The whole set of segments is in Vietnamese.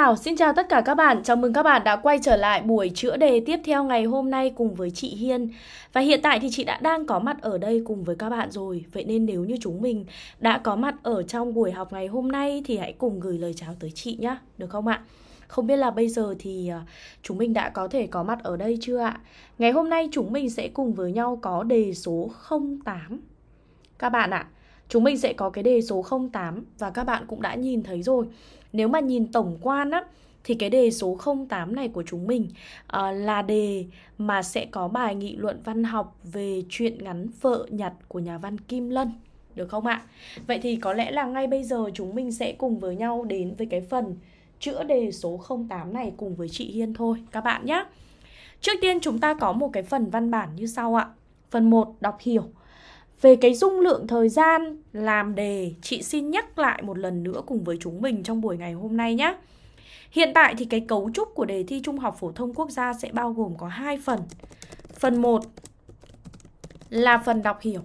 Thảo, xin chào tất cả các bạn. Chào mừng các bạn đã quay trở lại buổi chữa đề tiếp theo ngày hôm nay cùng với chị Hiên. Và hiện tại thì chị đã đang có mặt ở đây cùng với các bạn rồi. Vậy nên nếu như chúng mình đã có mặt ở trong buổi học ngày hôm nay thì hãy cùng gửi lời chào tới chị nhé, được không ạ? Không biết là bây giờ thì à, chúng mình đã có thể có mặt ở đây chưa ạ? Ngày hôm nay chúng mình sẽ cùng với nhau có đề số 08. Các bạn ạ, chúng mình sẽ có cái đề số 08 và các bạn cũng đã nhìn thấy rồi nếu mà nhìn tổng quan á thì cái đề số 08 này của chúng mình uh, là đề mà sẽ có bài nghị luận văn học về chuyện ngắn vợ nhặt của nhà văn Kim Lân được không ạ? Vậy thì có lẽ là ngay bây giờ chúng mình sẽ cùng với nhau đến với cái phần chữa đề số 08 này cùng với chị Hiên thôi các bạn nhé. Trước tiên chúng ta có một cái phần văn bản như sau ạ. Phần 1 đọc hiểu về cái dung lượng thời gian làm đề, chị xin nhắc lại một lần nữa cùng với chúng mình trong buổi ngày hôm nay nhé. Hiện tại thì cái cấu trúc của đề thi Trung học phổ thông quốc gia sẽ bao gồm có hai phần. Phần 1 là phần đọc hiểu.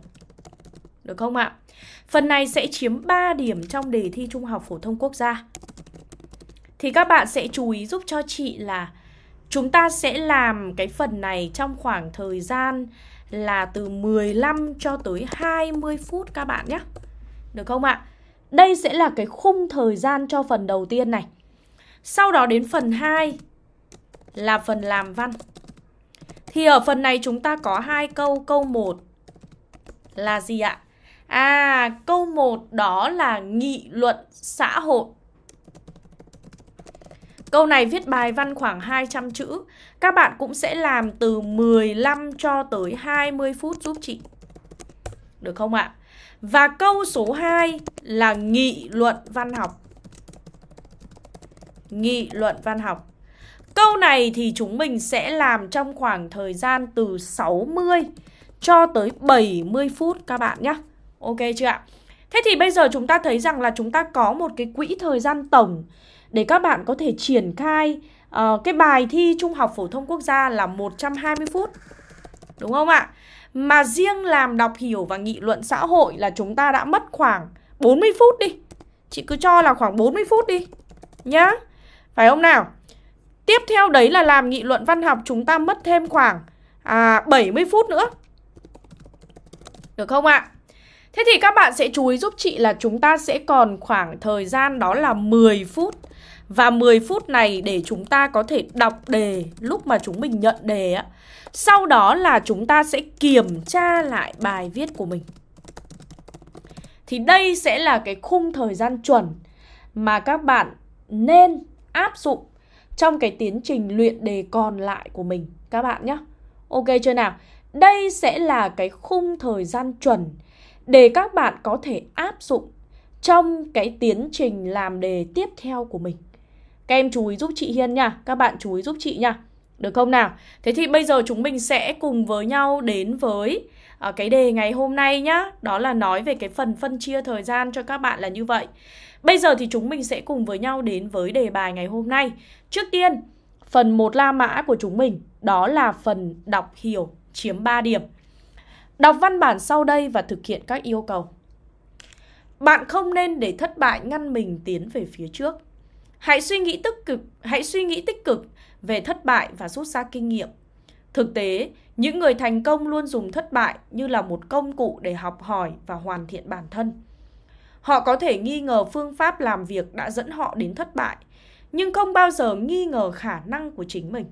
Được không ạ? Phần này sẽ chiếm 3 điểm trong đề thi Trung học phổ thông quốc gia. Thì các bạn sẽ chú ý giúp cho chị là chúng ta sẽ làm cái phần này trong khoảng thời gian là từ 15 cho tới 20 phút các bạn nhé. Được không ạ? Đây sẽ là cái khung thời gian cho phần đầu tiên này. Sau đó đến phần 2 là phần làm văn. Thì ở phần này chúng ta có hai câu, câu 1 là gì ạ? À, câu 1 đó là nghị luận xã hội Câu này viết bài văn khoảng 200 chữ. Các bạn cũng sẽ làm từ 15 cho tới 20 phút giúp chị. Được không ạ? Và câu số 2 là nghị luận văn học. Nghị luận văn học. Câu này thì chúng mình sẽ làm trong khoảng thời gian từ 60 cho tới 70 phút các bạn nhé. Ok chưa ạ? Thế thì bây giờ chúng ta thấy rằng là chúng ta có một cái quỹ thời gian tổng để các bạn có thể triển khai uh, cái bài thi Trung học phổ thông quốc gia là 120 phút. Đúng không ạ? Mà riêng làm đọc hiểu và nghị luận xã hội là chúng ta đã mất khoảng 40 phút đi. Chị cứ cho là khoảng 40 phút đi. Nhá. Phải không nào? Tiếp theo đấy là làm nghị luận văn học chúng ta mất thêm khoảng à, 70 phút nữa. Được không ạ? Thế thì các bạn sẽ chú ý giúp chị là chúng ta sẽ còn khoảng thời gian đó là 10 phút và 10 phút này để chúng ta có thể đọc đề lúc mà chúng mình nhận đề á. Sau đó là chúng ta sẽ kiểm tra lại bài viết của mình. Thì đây sẽ là cái khung thời gian chuẩn mà các bạn nên áp dụng trong cái tiến trình luyện đề còn lại của mình các bạn nhé. Ok chưa nào? Đây sẽ là cái khung thời gian chuẩn để các bạn có thể áp dụng trong cái tiến trình làm đề tiếp theo của mình. Các em chú ý giúp chị Hiên nha, các bạn chú ý giúp chị nha. Được không nào? Thế thì bây giờ chúng mình sẽ cùng với nhau đến với à, cái đề ngày hôm nay nhá. Đó là nói về cái phần phân chia thời gian cho các bạn là như vậy. Bây giờ thì chúng mình sẽ cùng với nhau đến với đề bài ngày hôm nay. Trước tiên, phần 1 la mã của chúng mình đó là phần đọc hiểu chiếm 3 điểm. Đọc văn bản sau đây và thực hiện các yêu cầu. Bạn không nên để thất bại ngăn mình tiến về phía trước. Hãy suy nghĩ tích cực, hãy suy nghĩ tích cực về thất bại và rút ra kinh nghiệm. Thực tế, những người thành công luôn dùng thất bại như là một công cụ để học hỏi và hoàn thiện bản thân. Họ có thể nghi ngờ phương pháp làm việc đã dẫn họ đến thất bại, nhưng không bao giờ nghi ngờ khả năng của chính mình.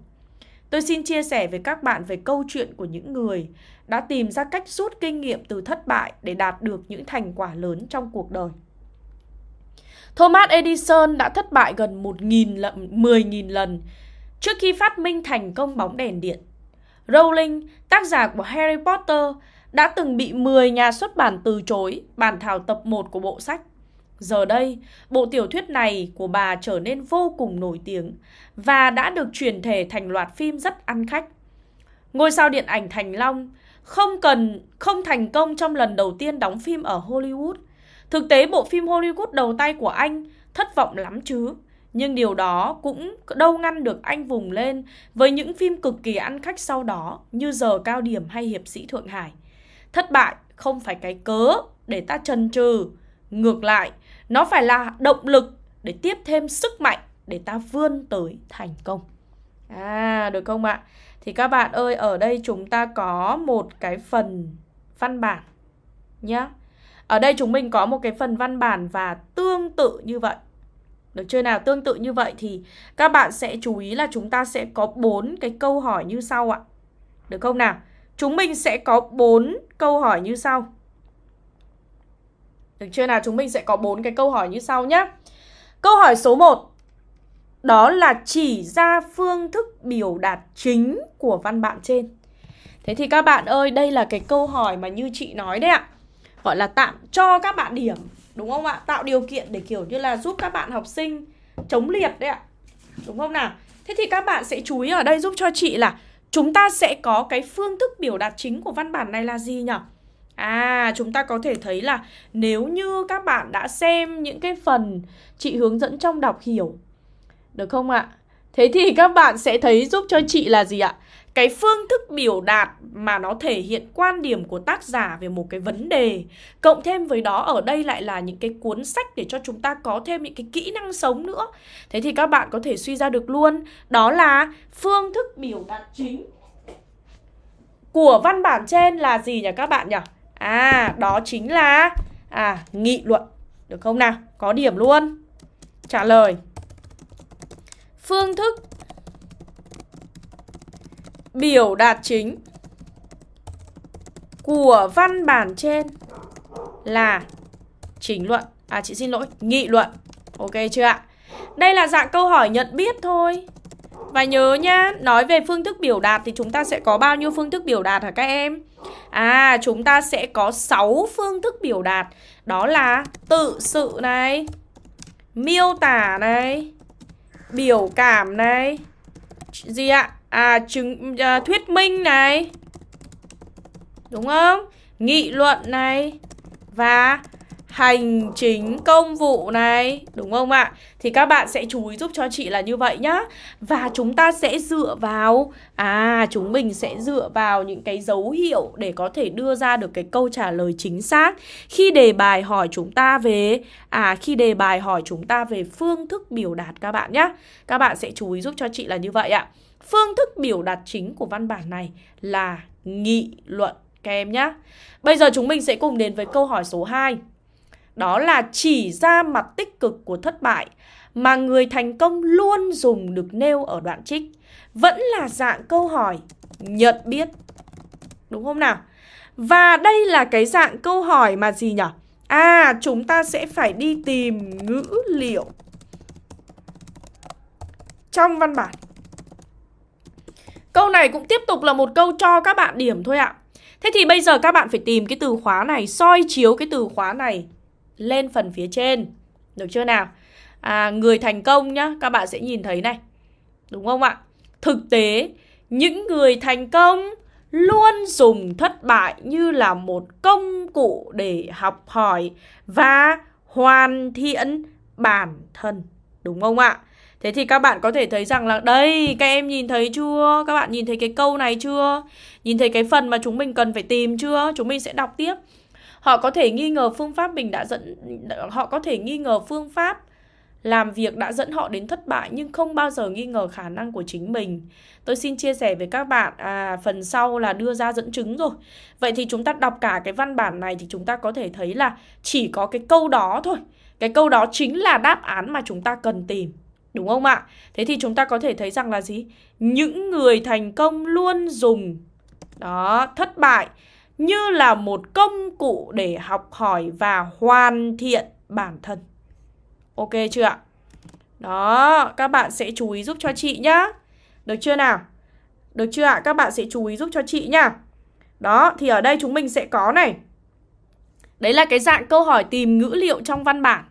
Tôi xin chia sẻ với các bạn về câu chuyện của những người đã tìm ra cách rút kinh nghiệm từ thất bại để đạt được những thành quả lớn trong cuộc đời. Thomas Edison đã thất bại gần 1.000 lần, 10.000 lần trước khi phát minh thành công bóng đèn điện. Rowling, tác giả của Harry Potter, đã từng bị 10 nhà xuất bản từ chối bản thảo tập 1 của bộ sách. Giờ đây, bộ tiểu thuyết này của bà trở nên vô cùng nổi tiếng và đã được truyền thể thành loạt phim rất ăn khách. Ngôi sao điện ảnh Thành Long không cần không thành công trong lần đầu tiên đóng phim ở Hollywood Thực tế bộ phim Hollywood đầu tay của anh thất vọng lắm chứ. Nhưng điều đó cũng đâu ngăn được anh vùng lên với những phim cực kỳ ăn khách sau đó như Giờ Cao Điểm hay Hiệp sĩ Thượng Hải. Thất bại không phải cái cớ để ta trần trừ. Ngược lại, nó phải là động lực để tiếp thêm sức mạnh để ta vươn tới thành công. À, được không ạ? Thì các bạn ơi, ở đây chúng ta có một cái phần văn bản nhé ở đây chúng mình có một cái phần văn bản và tương tự như vậy. Được chưa nào? Tương tự như vậy thì các bạn sẽ chú ý là chúng ta sẽ có bốn cái câu hỏi như sau ạ. Được không nào? Chúng mình sẽ có bốn câu hỏi như sau. Được chưa nào? Chúng mình sẽ có bốn cái câu hỏi như sau nhé. Câu hỏi số 1 đó là chỉ ra phương thức biểu đạt chính của văn bản trên. Thế thì các bạn ơi, đây là cái câu hỏi mà như chị nói đấy ạ gọi là tạm cho các bạn điểm đúng không ạ tạo điều kiện để kiểu như là giúp các bạn học sinh chống liệt đấy ạ đúng không nào thế thì các bạn sẽ chú ý ở đây giúp cho chị là chúng ta sẽ có cái phương thức biểu đạt chính của văn bản này là gì nhỉ À chúng ta có thể thấy là nếu như các bạn đã xem những cái phần chị hướng dẫn trong đọc hiểu Được không ạ? Thế thì các bạn sẽ thấy giúp cho chị là gì ạ? cái phương thức biểu đạt mà nó thể hiện quan điểm của tác giả về một cái vấn đề cộng thêm với đó ở đây lại là những cái cuốn sách để cho chúng ta có thêm những cái kỹ năng sống nữa thế thì các bạn có thể suy ra được luôn đó là phương thức biểu đạt chính của văn bản trên là gì nhỉ các bạn nhỉ à đó chính là à nghị luận được không nào có điểm luôn trả lời phương thức biểu đạt chính của văn bản trên là chính luận à chị xin lỗi nghị luận ok chưa ạ đây là dạng câu hỏi nhận biết thôi và nhớ nhá, nói về phương thức biểu đạt thì chúng ta sẽ có bao nhiêu phương thức biểu đạt hả các em? À, chúng ta sẽ có 6 phương thức biểu đạt. Đó là tự sự này, miêu tả này, biểu cảm này, gì ạ? à chứng à, thuyết minh này đúng không nghị luận này và hành chính công vụ này đúng không ạ thì các bạn sẽ chú ý giúp cho chị là như vậy nhá và chúng ta sẽ dựa vào à chúng mình sẽ dựa vào những cái dấu hiệu để có thể đưa ra được cái câu trả lời chính xác khi đề bài hỏi chúng ta về à khi đề bài hỏi chúng ta về phương thức biểu đạt các bạn nhá các bạn sẽ chú ý giúp cho chị là như vậy ạ Phương thức biểu đạt chính của văn bản này là nghị luận các em nhé. Bây giờ chúng mình sẽ cùng đến với câu hỏi số 2. Đó là chỉ ra mặt tích cực của thất bại mà người thành công luôn dùng được nêu ở đoạn trích. Vẫn là dạng câu hỏi nhận biết. Đúng không nào? Và đây là cái dạng câu hỏi mà gì nhỉ? À, chúng ta sẽ phải đi tìm ngữ liệu trong văn bản Câu này cũng tiếp tục là một câu cho các bạn điểm thôi ạ. Thế thì bây giờ các bạn phải tìm cái từ khóa này, soi chiếu cái từ khóa này lên phần phía trên. Được chưa nào? À, người thành công nhá, các bạn sẽ nhìn thấy này. Đúng không ạ? Thực tế, những người thành công luôn dùng thất bại như là một công cụ để học hỏi và hoàn thiện bản thân. Đúng không ạ? Thế thì các bạn có thể thấy rằng là đây, các em nhìn thấy chưa? Các bạn nhìn thấy cái câu này chưa? Nhìn thấy cái phần mà chúng mình cần phải tìm chưa? Chúng mình sẽ đọc tiếp. Họ có thể nghi ngờ phương pháp mình đã dẫn họ có thể nghi ngờ phương pháp làm việc đã dẫn họ đến thất bại nhưng không bao giờ nghi ngờ khả năng của chính mình. Tôi xin chia sẻ với các bạn à phần sau là đưa ra dẫn chứng rồi. Vậy thì chúng ta đọc cả cái văn bản này thì chúng ta có thể thấy là chỉ có cái câu đó thôi. Cái câu đó chính là đáp án mà chúng ta cần tìm. Đúng ừ. không ạ? Thế thì chúng ta có thể thấy rằng là gì? Những người thành công luôn dùng đó thất bại như là một công cụ để học hỏi và hoàn thiện bản thân. Ok chưa ạ? Đó, các bạn sẽ chú ý giúp cho chị nhá. Được chưa nào? Được chưa ạ? Các bạn sẽ chú ý giúp cho chị nhá. Đó, thì ở đây chúng mình sẽ có này. Đấy là cái dạng câu hỏi tìm ngữ liệu trong văn bản.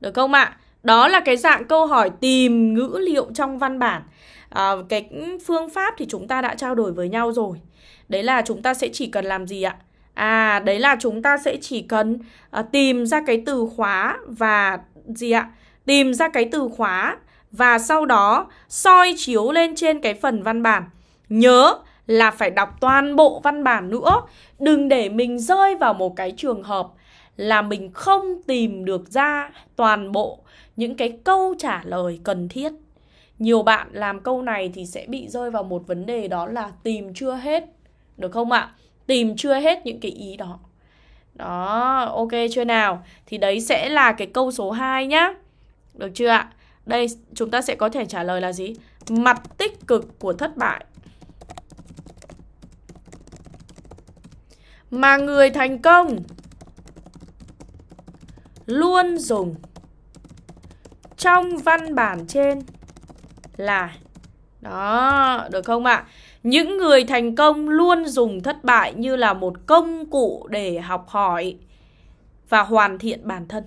Được không ạ? Đó là cái dạng câu hỏi tìm ngữ liệu trong văn bản à, Cái phương pháp thì chúng ta đã trao đổi với nhau rồi Đấy là chúng ta sẽ chỉ cần làm gì ạ? À, đấy là chúng ta sẽ chỉ cần à, tìm ra cái từ khóa và gì ạ? Tìm ra cái từ khóa và sau đó soi chiếu lên trên cái phần văn bản. Nhớ là phải đọc toàn bộ văn bản nữa. Đừng để mình rơi vào một cái trường hợp là mình không tìm được ra toàn bộ những cái câu trả lời cần thiết nhiều bạn làm câu này thì sẽ bị rơi vào một vấn đề đó là tìm chưa hết được không ạ tìm chưa hết những cái ý đó đó ok chưa nào thì đấy sẽ là cái câu số 2 nhá được chưa ạ đây chúng ta sẽ có thể trả lời là gì mặt tích cực của thất bại mà người thành công luôn dùng trong văn bản trên là đó, được không ạ? À? Những người thành công luôn dùng thất bại như là một công cụ để học hỏi và hoàn thiện bản thân.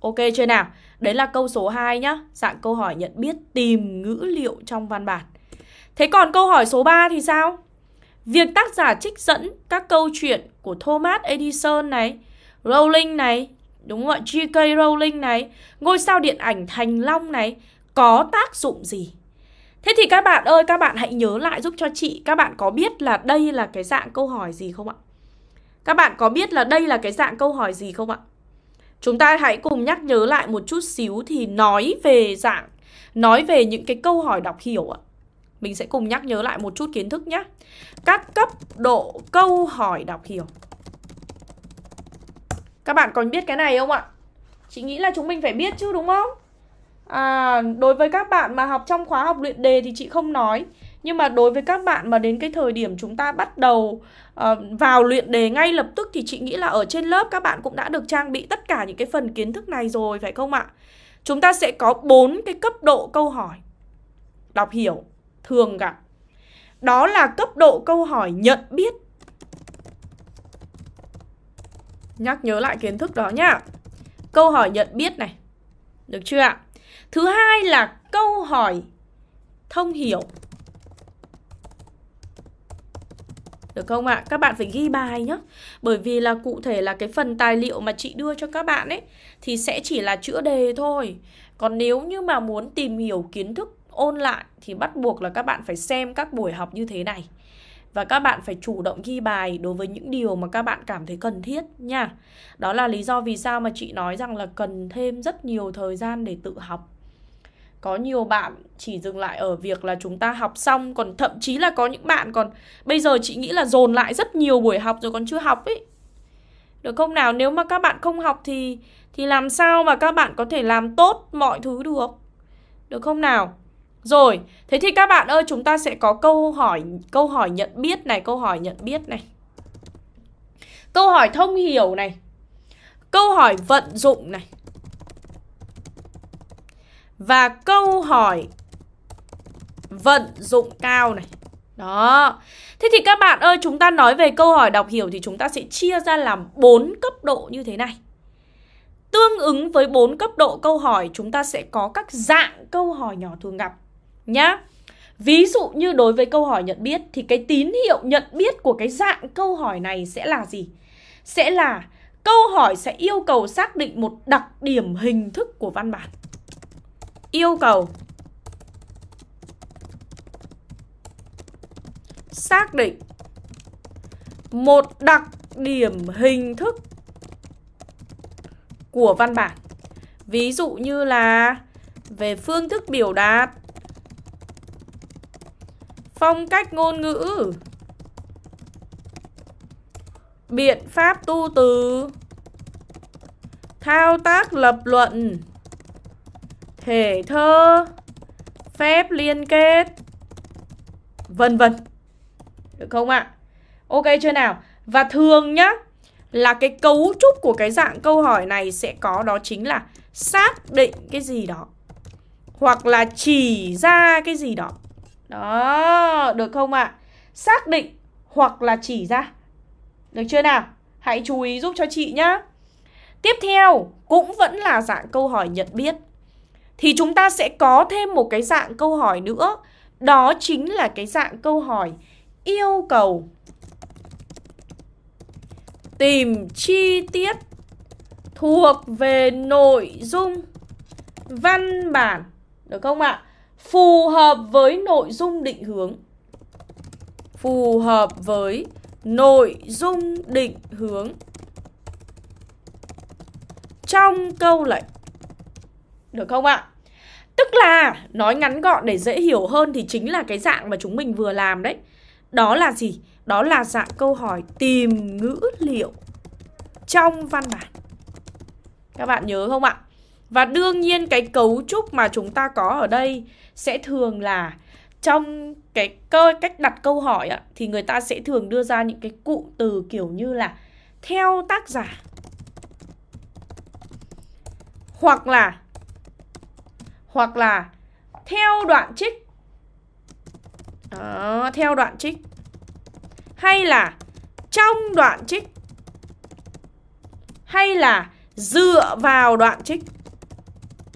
Ok chưa nào? Đấy là câu số 2 nhá, dạng câu hỏi nhận biết tìm ngữ liệu trong văn bản. Thế còn câu hỏi số 3 thì sao? Việc tác giả trích dẫn các câu chuyện của Thomas Edison này, Rowling này, đúng không ạ? J.K. Rowling này, ngôi sao điện ảnh Thành Long này có tác dụng gì? Thế thì các bạn ơi, các bạn hãy nhớ lại giúp cho chị các bạn có biết là đây là cái dạng câu hỏi gì không ạ? Các bạn có biết là đây là cái dạng câu hỏi gì không ạ? Chúng ta hãy cùng nhắc nhớ lại một chút xíu thì nói về dạng nói về những cái câu hỏi đọc hiểu ạ. Mình sẽ cùng nhắc nhớ lại một chút kiến thức nhé. Các cấp độ câu hỏi đọc hiểu. Các bạn còn biết cái này không ạ? Chị nghĩ là chúng mình phải biết chứ đúng không? À, đối với các bạn mà học trong khóa học luyện đề thì chị không nói Nhưng mà đối với các bạn mà đến cái thời điểm chúng ta bắt đầu uh, vào luyện đề ngay lập tức Thì chị nghĩ là ở trên lớp các bạn cũng đã được trang bị tất cả những cái phần kiến thức này rồi phải không ạ? Chúng ta sẽ có bốn cái cấp độ câu hỏi Đọc hiểu, thường gặp Đó là cấp độ câu hỏi nhận biết Nhắc nhớ lại kiến thức đó nhá. Câu hỏi nhận biết này. Được chưa ạ? Thứ hai là câu hỏi thông hiểu. Được không ạ? Các bạn phải ghi bài nhé Bởi vì là cụ thể là cái phần tài liệu mà chị đưa cho các bạn ấy Thì sẽ chỉ là chữa đề thôi Còn nếu như mà muốn tìm hiểu kiến thức ôn lại Thì bắt buộc là các bạn phải xem các buổi học như thế này và các bạn phải chủ động ghi bài đối với những điều mà các bạn cảm thấy cần thiết nha. Đó là lý do vì sao mà chị nói rằng là cần thêm rất nhiều thời gian để tự học. Có nhiều bạn chỉ dừng lại ở việc là chúng ta học xong còn thậm chí là có những bạn còn bây giờ chị nghĩ là dồn lại rất nhiều buổi học rồi còn chưa học ấy. Được không nào? Nếu mà các bạn không học thì thì làm sao mà các bạn có thể làm tốt mọi thứ được? Được không nào? Rồi, thế thì các bạn ơi chúng ta sẽ có câu hỏi câu hỏi nhận biết này, câu hỏi nhận biết này. Câu hỏi thông hiểu này. Câu hỏi vận dụng này. Và câu hỏi vận dụng cao này. Đó. Thế thì các bạn ơi, chúng ta nói về câu hỏi đọc hiểu thì chúng ta sẽ chia ra làm 4 cấp độ như thế này. Tương ứng với 4 cấp độ câu hỏi, chúng ta sẽ có các dạng câu hỏi nhỏ thường gặp nhá. Ví dụ như đối với câu hỏi nhận biết thì cái tín hiệu nhận biết của cái dạng câu hỏi này sẽ là gì? Sẽ là câu hỏi sẽ yêu cầu xác định một đặc điểm hình thức của văn bản. Yêu cầu xác định một đặc điểm hình thức của văn bản. Ví dụ như là về phương thức biểu đạt Phong cách ngôn ngữ Biện pháp tu từ Thao tác lập luận Thể thơ Phép liên kết Vân vân Được không ạ? Ok chưa nào? Và thường nhá Là cái cấu trúc của cái dạng câu hỏi này sẽ có đó chính là Xác định cái gì đó Hoặc là chỉ ra cái gì đó đó, được không ạ? À? Xác định hoặc là chỉ ra Được chưa nào? Hãy chú ý giúp cho chị nhá Tiếp theo, cũng vẫn là dạng câu hỏi nhận biết Thì chúng ta sẽ có thêm một cái dạng câu hỏi nữa Đó chính là cái dạng câu hỏi yêu cầu Tìm chi tiết thuộc về nội dung văn bản Được không ạ? À? phù hợp với nội dung định hướng phù hợp với nội dung định hướng trong câu lệnh được không ạ? Tức là nói ngắn gọn để dễ hiểu hơn thì chính là cái dạng mà chúng mình vừa làm đấy. Đó là gì? Đó là dạng câu hỏi tìm ngữ liệu trong văn bản. Các bạn nhớ không ạ? Và đương nhiên cái cấu trúc mà chúng ta có ở đây sẽ thường là trong cái cơ cách đặt câu hỏi ạ thì người ta sẽ thường đưa ra những cái cụm từ kiểu như là theo tác giả hoặc là hoặc là theo đoạn trích Đó, theo đoạn trích hay là trong đoạn trích hay là dựa vào đoạn trích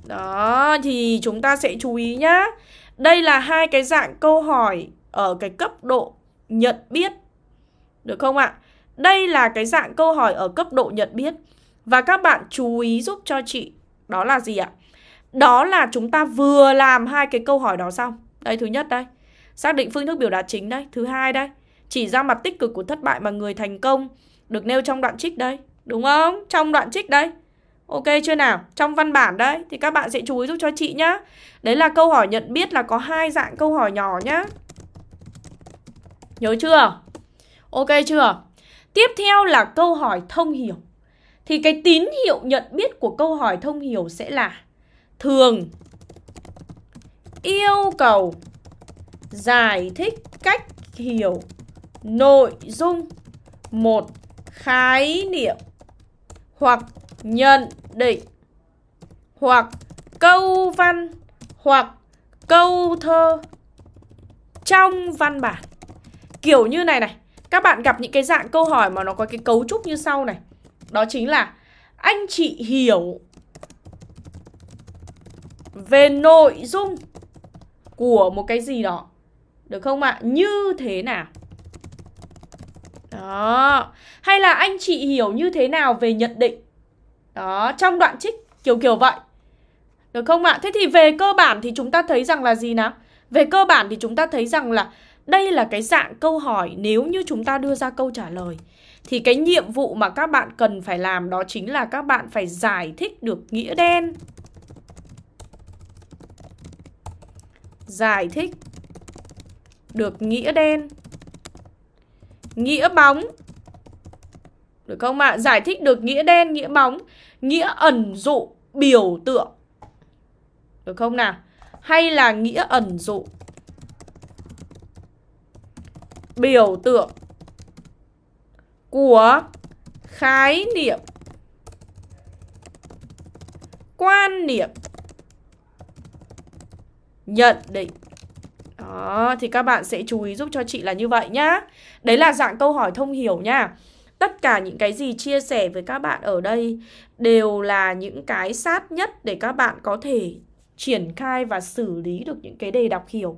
đó, thì chúng ta sẽ chú ý nhá. Đây là hai cái dạng câu hỏi ở cái cấp độ nhận biết. Được không ạ? Đây là cái dạng câu hỏi ở cấp độ nhận biết. Và các bạn chú ý giúp cho chị đó là gì ạ? Đó là chúng ta vừa làm hai cái câu hỏi đó xong. Đây thứ nhất đây. Xác định phương thức biểu đạt chính đây, thứ hai đây. Chỉ ra mặt tích cực của thất bại mà người thành công được nêu trong đoạn trích đây, đúng không? Trong đoạn trích đây. Ok chưa nào? Trong văn bản đấy thì các bạn sẽ chú ý giúp cho chị nhá. Đấy là câu hỏi nhận biết là có hai dạng câu hỏi nhỏ nhá. Nhớ chưa? Ok chưa? Tiếp theo là câu hỏi thông hiểu. Thì cái tín hiệu nhận biết của câu hỏi thông hiểu sẽ là thường yêu cầu giải thích cách hiểu nội dung một khái niệm hoặc nhận định hoặc câu văn hoặc câu thơ trong văn bản kiểu như này này các bạn gặp những cái dạng câu hỏi mà nó có cái cấu trúc như sau này đó chính là anh chị hiểu về nội dung của một cái gì đó được không ạ à? như thế nào đó hay là anh chị hiểu như thế nào về nhận định đó, trong đoạn trích kiểu kiểu vậy. Được không ạ? Thế thì về cơ bản thì chúng ta thấy rằng là gì nào? Về cơ bản thì chúng ta thấy rằng là đây là cái dạng câu hỏi nếu như chúng ta đưa ra câu trả lời thì cái nhiệm vụ mà các bạn cần phải làm đó chính là các bạn phải giải thích được nghĩa đen. Giải thích được nghĩa đen. Nghĩa bóng được không ạ? À? Giải thích được nghĩa đen, nghĩa bóng, nghĩa ẩn dụ, biểu tượng. Được không nào? Hay là nghĩa ẩn dụ. Biểu tượng của khái niệm quan niệm nhận định đó thì các bạn sẽ chú ý giúp cho chị là như vậy nhá đấy là dạng câu hỏi thông hiểu nha tất cả những cái gì chia sẻ với các bạn ở đây đều là những cái sát nhất để các bạn có thể triển khai và xử lý được những cái đề đọc hiểu.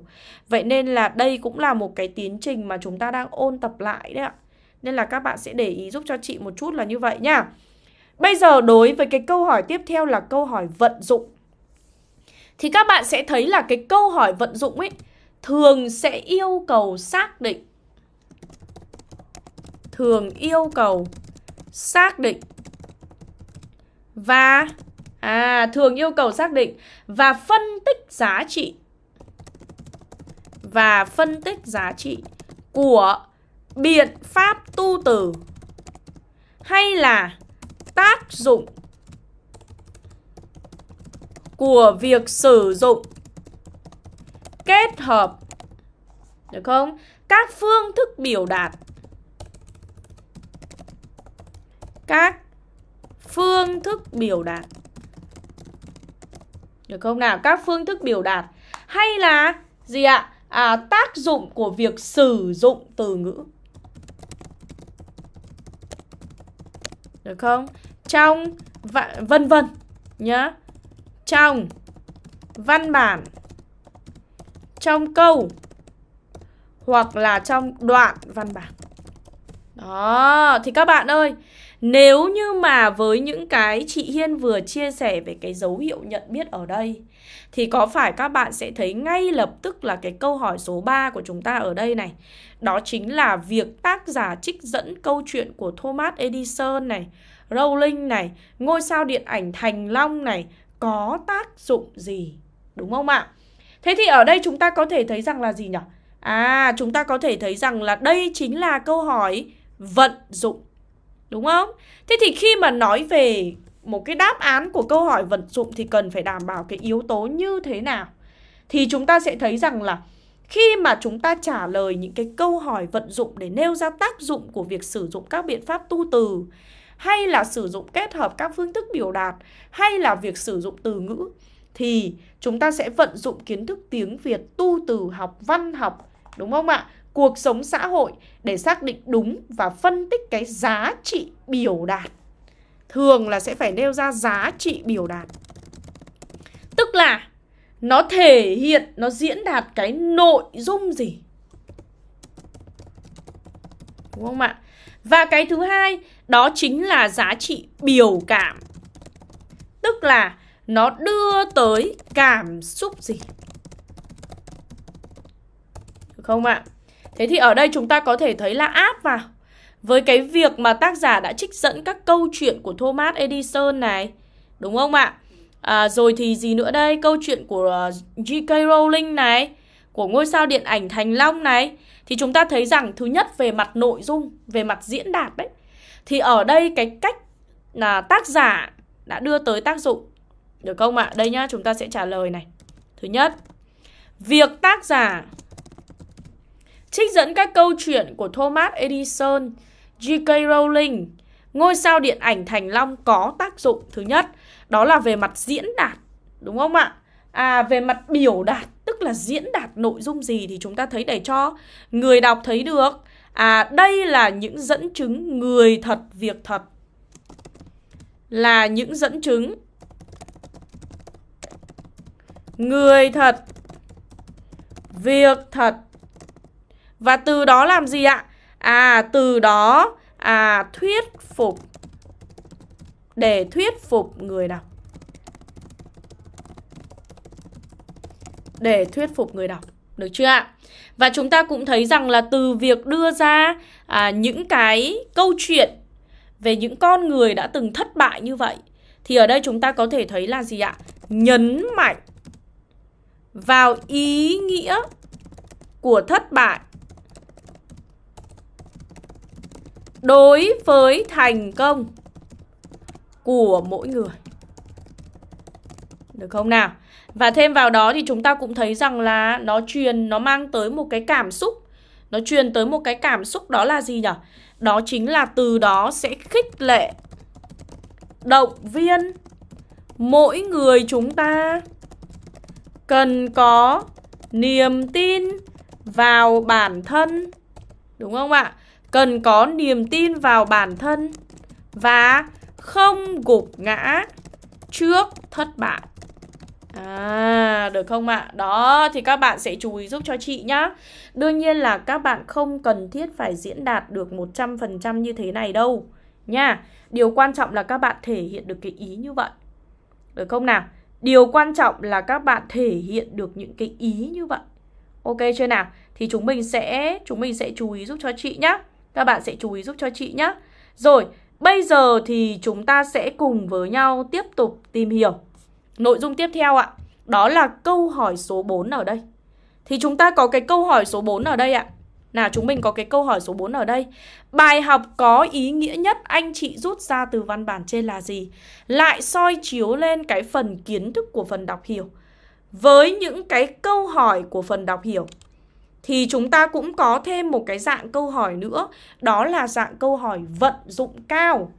Vậy nên là đây cũng là một cái tiến trình mà chúng ta đang ôn tập lại đấy ạ. Nên là các bạn sẽ để ý giúp cho chị một chút là như vậy nha Bây giờ đối với cái câu hỏi tiếp theo là câu hỏi vận dụng. Thì các bạn sẽ thấy là cái câu hỏi vận dụng ấy thường sẽ yêu cầu xác định thường yêu cầu xác định và à thường yêu cầu xác định và phân tích giá trị và phân tích giá trị của biện pháp tu từ hay là tác dụng của việc sử dụng kết hợp được không? Các phương thức biểu đạt các phương thức biểu đạt được không nào các phương thức biểu đạt hay là gì ạ à, tác dụng của việc sử dụng từ ngữ được không trong và vân vân nhá trong văn bản trong câu hoặc là trong đoạn văn bản đó thì các bạn ơi nếu như mà với những cái chị Hiên vừa chia sẻ về cái dấu hiệu nhận biết ở đây Thì có phải các bạn sẽ thấy ngay lập tức là cái câu hỏi số 3 của chúng ta ở đây này Đó chính là việc tác giả trích dẫn câu chuyện của Thomas Edison này Rowling này, ngôi sao điện ảnh Thành Long này Có tác dụng gì? Đúng không ạ? Thế thì ở đây chúng ta có thể thấy rằng là gì nhỉ? À, chúng ta có thể thấy rằng là đây chính là câu hỏi vận dụng Đúng không? Thế thì khi mà nói về một cái đáp án của câu hỏi vận dụng thì cần phải đảm bảo cái yếu tố như thế nào? Thì chúng ta sẽ thấy rằng là khi mà chúng ta trả lời những cái câu hỏi vận dụng để nêu ra tác dụng của việc sử dụng các biện pháp tu từ hay là sử dụng kết hợp các phương thức biểu đạt hay là việc sử dụng từ ngữ thì chúng ta sẽ vận dụng kiến thức tiếng Việt tu từ học văn học đúng không ạ? cuộc sống xã hội để xác định đúng và phân tích cái giá trị biểu đạt thường là sẽ phải nêu ra giá trị biểu đạt tức là nó thể hiện nó diễn đạt cái nội dung gì đúng không ạ và cái thứ hai đó chính là giá trị biểu cảm tức là nó đưa tới cảm xúc gì được không ạ Thế thì ở đây chúng ta có thể thấy là áp vào với cái việc mà tác giả đã trích dẫn các câu chuyện của Thomas Edison này, đúng không ạ? À, rồi thì gì nữa đây? Câu chuyện của à, J.K. Rowling này, của ngôi sao điện ảnh Thành Long này thì chúng ta thấy rằng thứ nhất về mặt nội dung, về mặt diễn đạt đấy thì ở đây cái cách là tác giả đã đưa tới tác dụng được không ạ? Đây nhá, chúng ta sẽ trả lời này. Thứ nhất, việc tác giả trích dẫn các câu chuyện của Thomas Edison, J.K. Rowling. Ngôi sao điện ảnh Thành Long có tác dụng thứ nhất, đó là về mặt diễn đạt, đúng không ạ? À, về mặt biểu đạt, tức là diễn đạt nội dung gì thì chúng ta thấy để cho người đọc thấy được. À, đây là những dẫn chứng người thật, việc thật. Là những dẫn chứng người thật, việc thật và từ đó làm gì ạ? À từ đó à thuyết phục để thuyết phục người đọc. Để thuyết phục người đọc, được chưa ạ? Và chúng ta cũng thấy rằng là từ việc đưa ra à, những cái câu chuyện về những con người đã từng thất bại như vậy thì ở đây chúng ta có thể thấy là gì ạ? Nhấn mạnh vào ý nghĩa của thất bại đối với thành công của mỗi người. Được không nào? Và thêm vào đó thì chúng ta cũng thấy rằng là nó truyền, nó mang tới một cái cảm xúc. Nó truyền tới một cái cảm xúc đó là gì nhỉ? Đó chính là từ đó sẽ khích lệ, động viên mỗi người chúng ta cần có niềm tin vào bản thân. Đúng không ạ? cần có niềm tin vào bản thân và không gục ngã trước thất bại. À, được không ạ? Đó, thì các bạn sẽ chú ý giúp cho chị nhá. Đương nhiên là các bạn không cần thiết phải diễn đạt được 100% như thế này đâu. Nha, điều quan trọng là các bạn thể hiện được cái ý như vậy. Được không nào? Điều quan trọng là các bạn thể hiện được những cái ý như vậy. Ok chưa nào? Thì chúng mình sẽ chúng mình sẽ chú ý giúp cho chị nhá. Các bạn sẽ chú ý giúp cho chị nhé. Rồi, bây giờ thì chúng ta sẽ cùng với nhau tiếp tục tìm hiểu nội dung tiếp theo ạ. Đó là câu hỏi số 4 ở đây. Thì chúng ta có cái câu hỏi số 4 ở đây ạ. Nào chúng mình có cái câu hỏi số 4 ở đây Bài học có ý nghĩa nhất anh chị rút ra từ văn bản trên là gì? Lại soi chiếu lên cái phần kiến thức của phần đọc hiểu Với những cái câu hỏi của phần đọc hiểu thì chúng ta cũng có thêm một cái dạng câu hỏi nữa, đó là dạng câu hỏi vận dụng cao.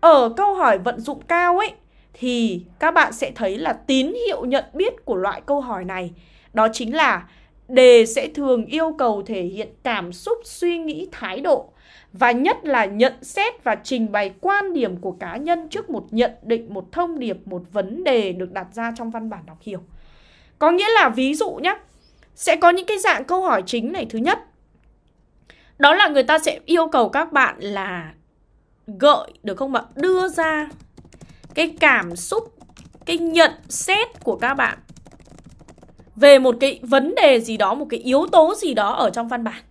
Ở câu hỏi vận dụng cao ấy thì các bạn sẽ thấy là tín hiệu nhận biết của loại câu hỏi này, đó chính là đề sẽ thường yêu cầu thể hiện cảm xúc, suy nghĩ, thái độ và nhất là nhận xét và trình bày quan điểm của cá nhân trước một nhận định, một thông điệp, một vấn đề được đặt ra trong văn bản đọc hiểu. Có nghĩa là ví dụ nhé, sẽ có những cái dạng câu hỏi chính này thứ nhất đó là người ta sẽ yêu cầu các bạn là gợi được không ạ đưa ra cái cảm xúc cái nhận xét của các bạn về một cái vấn đề gì đó một cái yếu tố gì đó ở trong văn bản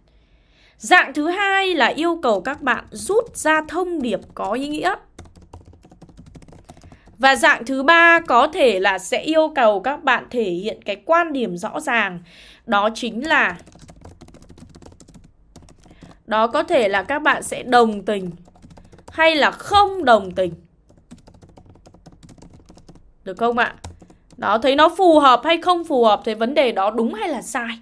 dạng thứ hai là yêu cầu các bạn rút ra thông điệp có ý nghĩa và dạng thứ ba có thể là sẽ yêu cầu các bạn thể hiện cái quan điểm rõ ràng. Đó chính là đó có thể là các bạn sẽ đồng tình hay là không đồng tình. Được không ạ? Đó, thấy nó phù hợp hay không phù hợp, thấy vấn đề đó đúng hay là sai.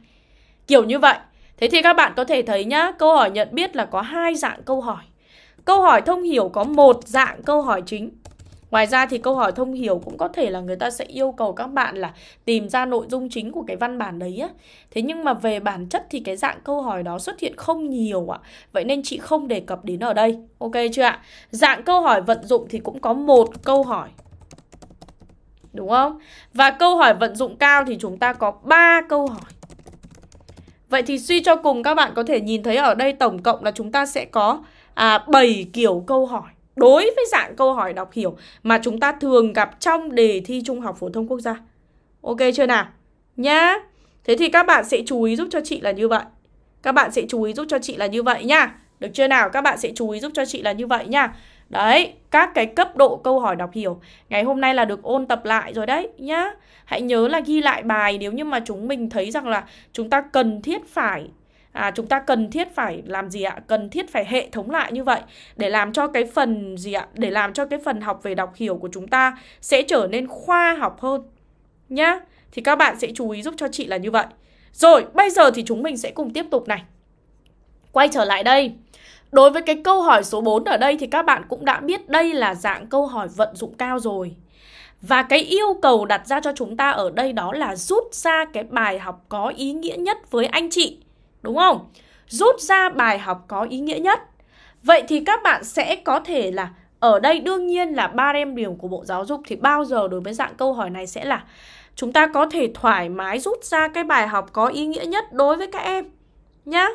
Kiểu như vậy. Thế thì các bạn có thể thấy nhá, câu hỏi nhận biết là có hai dạng câu hỏi. Câu hỏi thông hiểu có một dạng câu hỏi chính Ngoài ra thì câu hỏi thông hiểu cũng có thể là người ta sẽ yêu cầu các bạn là tìm ra nội dung chính của cái văn bản đấy á. Thế nhưng mà về bản chất thì cái dạng câu hỏi đó xuất hiện không nhiều ạ. Vậy nên chị không đề cập đến ở đây. Ok chưa ạ? Dạng câu hỏi vận dụng thì cũng có một câu hỏi đúng không? Và câu hỏi vận dụng cao thì chúng ta có 3 câu hỏi. Vậy thì suy cho cùng các bạn có thể nhìn thấy ở đây tổng cộng là chúng ta sẽ có à, 7 kiểu câu hỏi đối với dạng câu hỏi đọc hiểu mà chúng ta thường gặp trong đề thi Trung học Phổ thông Quốc gia. Ok chưa nào? Nhá. Thế thì các bạn sẽ chú ý giúp cho chị là như vậy. Các bạn sẽ chú ý giúp cho chị là như vậy nhá. Được chưa nào? Các bạn sẽ chú ý giúp cho chị là như vậy nhá. Đấy, các cái cấp độ câu hỏi đọc hiểu Ngày hôm nay là được ôn tập lại rồi đấy nhá Hãy nhớ là ghi lại bài nếu như mà chúng mình thấy rằng là chúng ta cần thiết phải à, chúng ta cần thiết phải làm gì ạ cần thiết phải hệ thống lại như vậy để làm cho cái phần gì ạ để làm cho cái phần học về đọc hiểu của chúng ta sẽ trở nên khoa học hơn nhá thì các bạn sẽ chú ý giúp cho chị là như vậy rồi bây giờ thì chúng mình sẽ cùng tiếp tục này quay trở lại đây Đối với cái câu hỏi số 4 ở đây thì các bạn cũng đã biết đây là dạng câu hỏi vận dụng cao rồi. Và cái yêu cầu đặt ra cho chúng ta ở đây đó là rút ra cái bài học có ý nghĩa nhất với anh chị đúng không? Rút ra bài học có ý nghĩa nhất. Vậy thì các bạn sẽ có thể là ở đây đương nhiên là ba đem điểm của Bộ Giáo dục thì bao giờ đối với dạng câu hỏi này sẽ là chúng ta có thể thoải mái rút ra cái bài học có ý nghĩa nhất đối với các em nhá.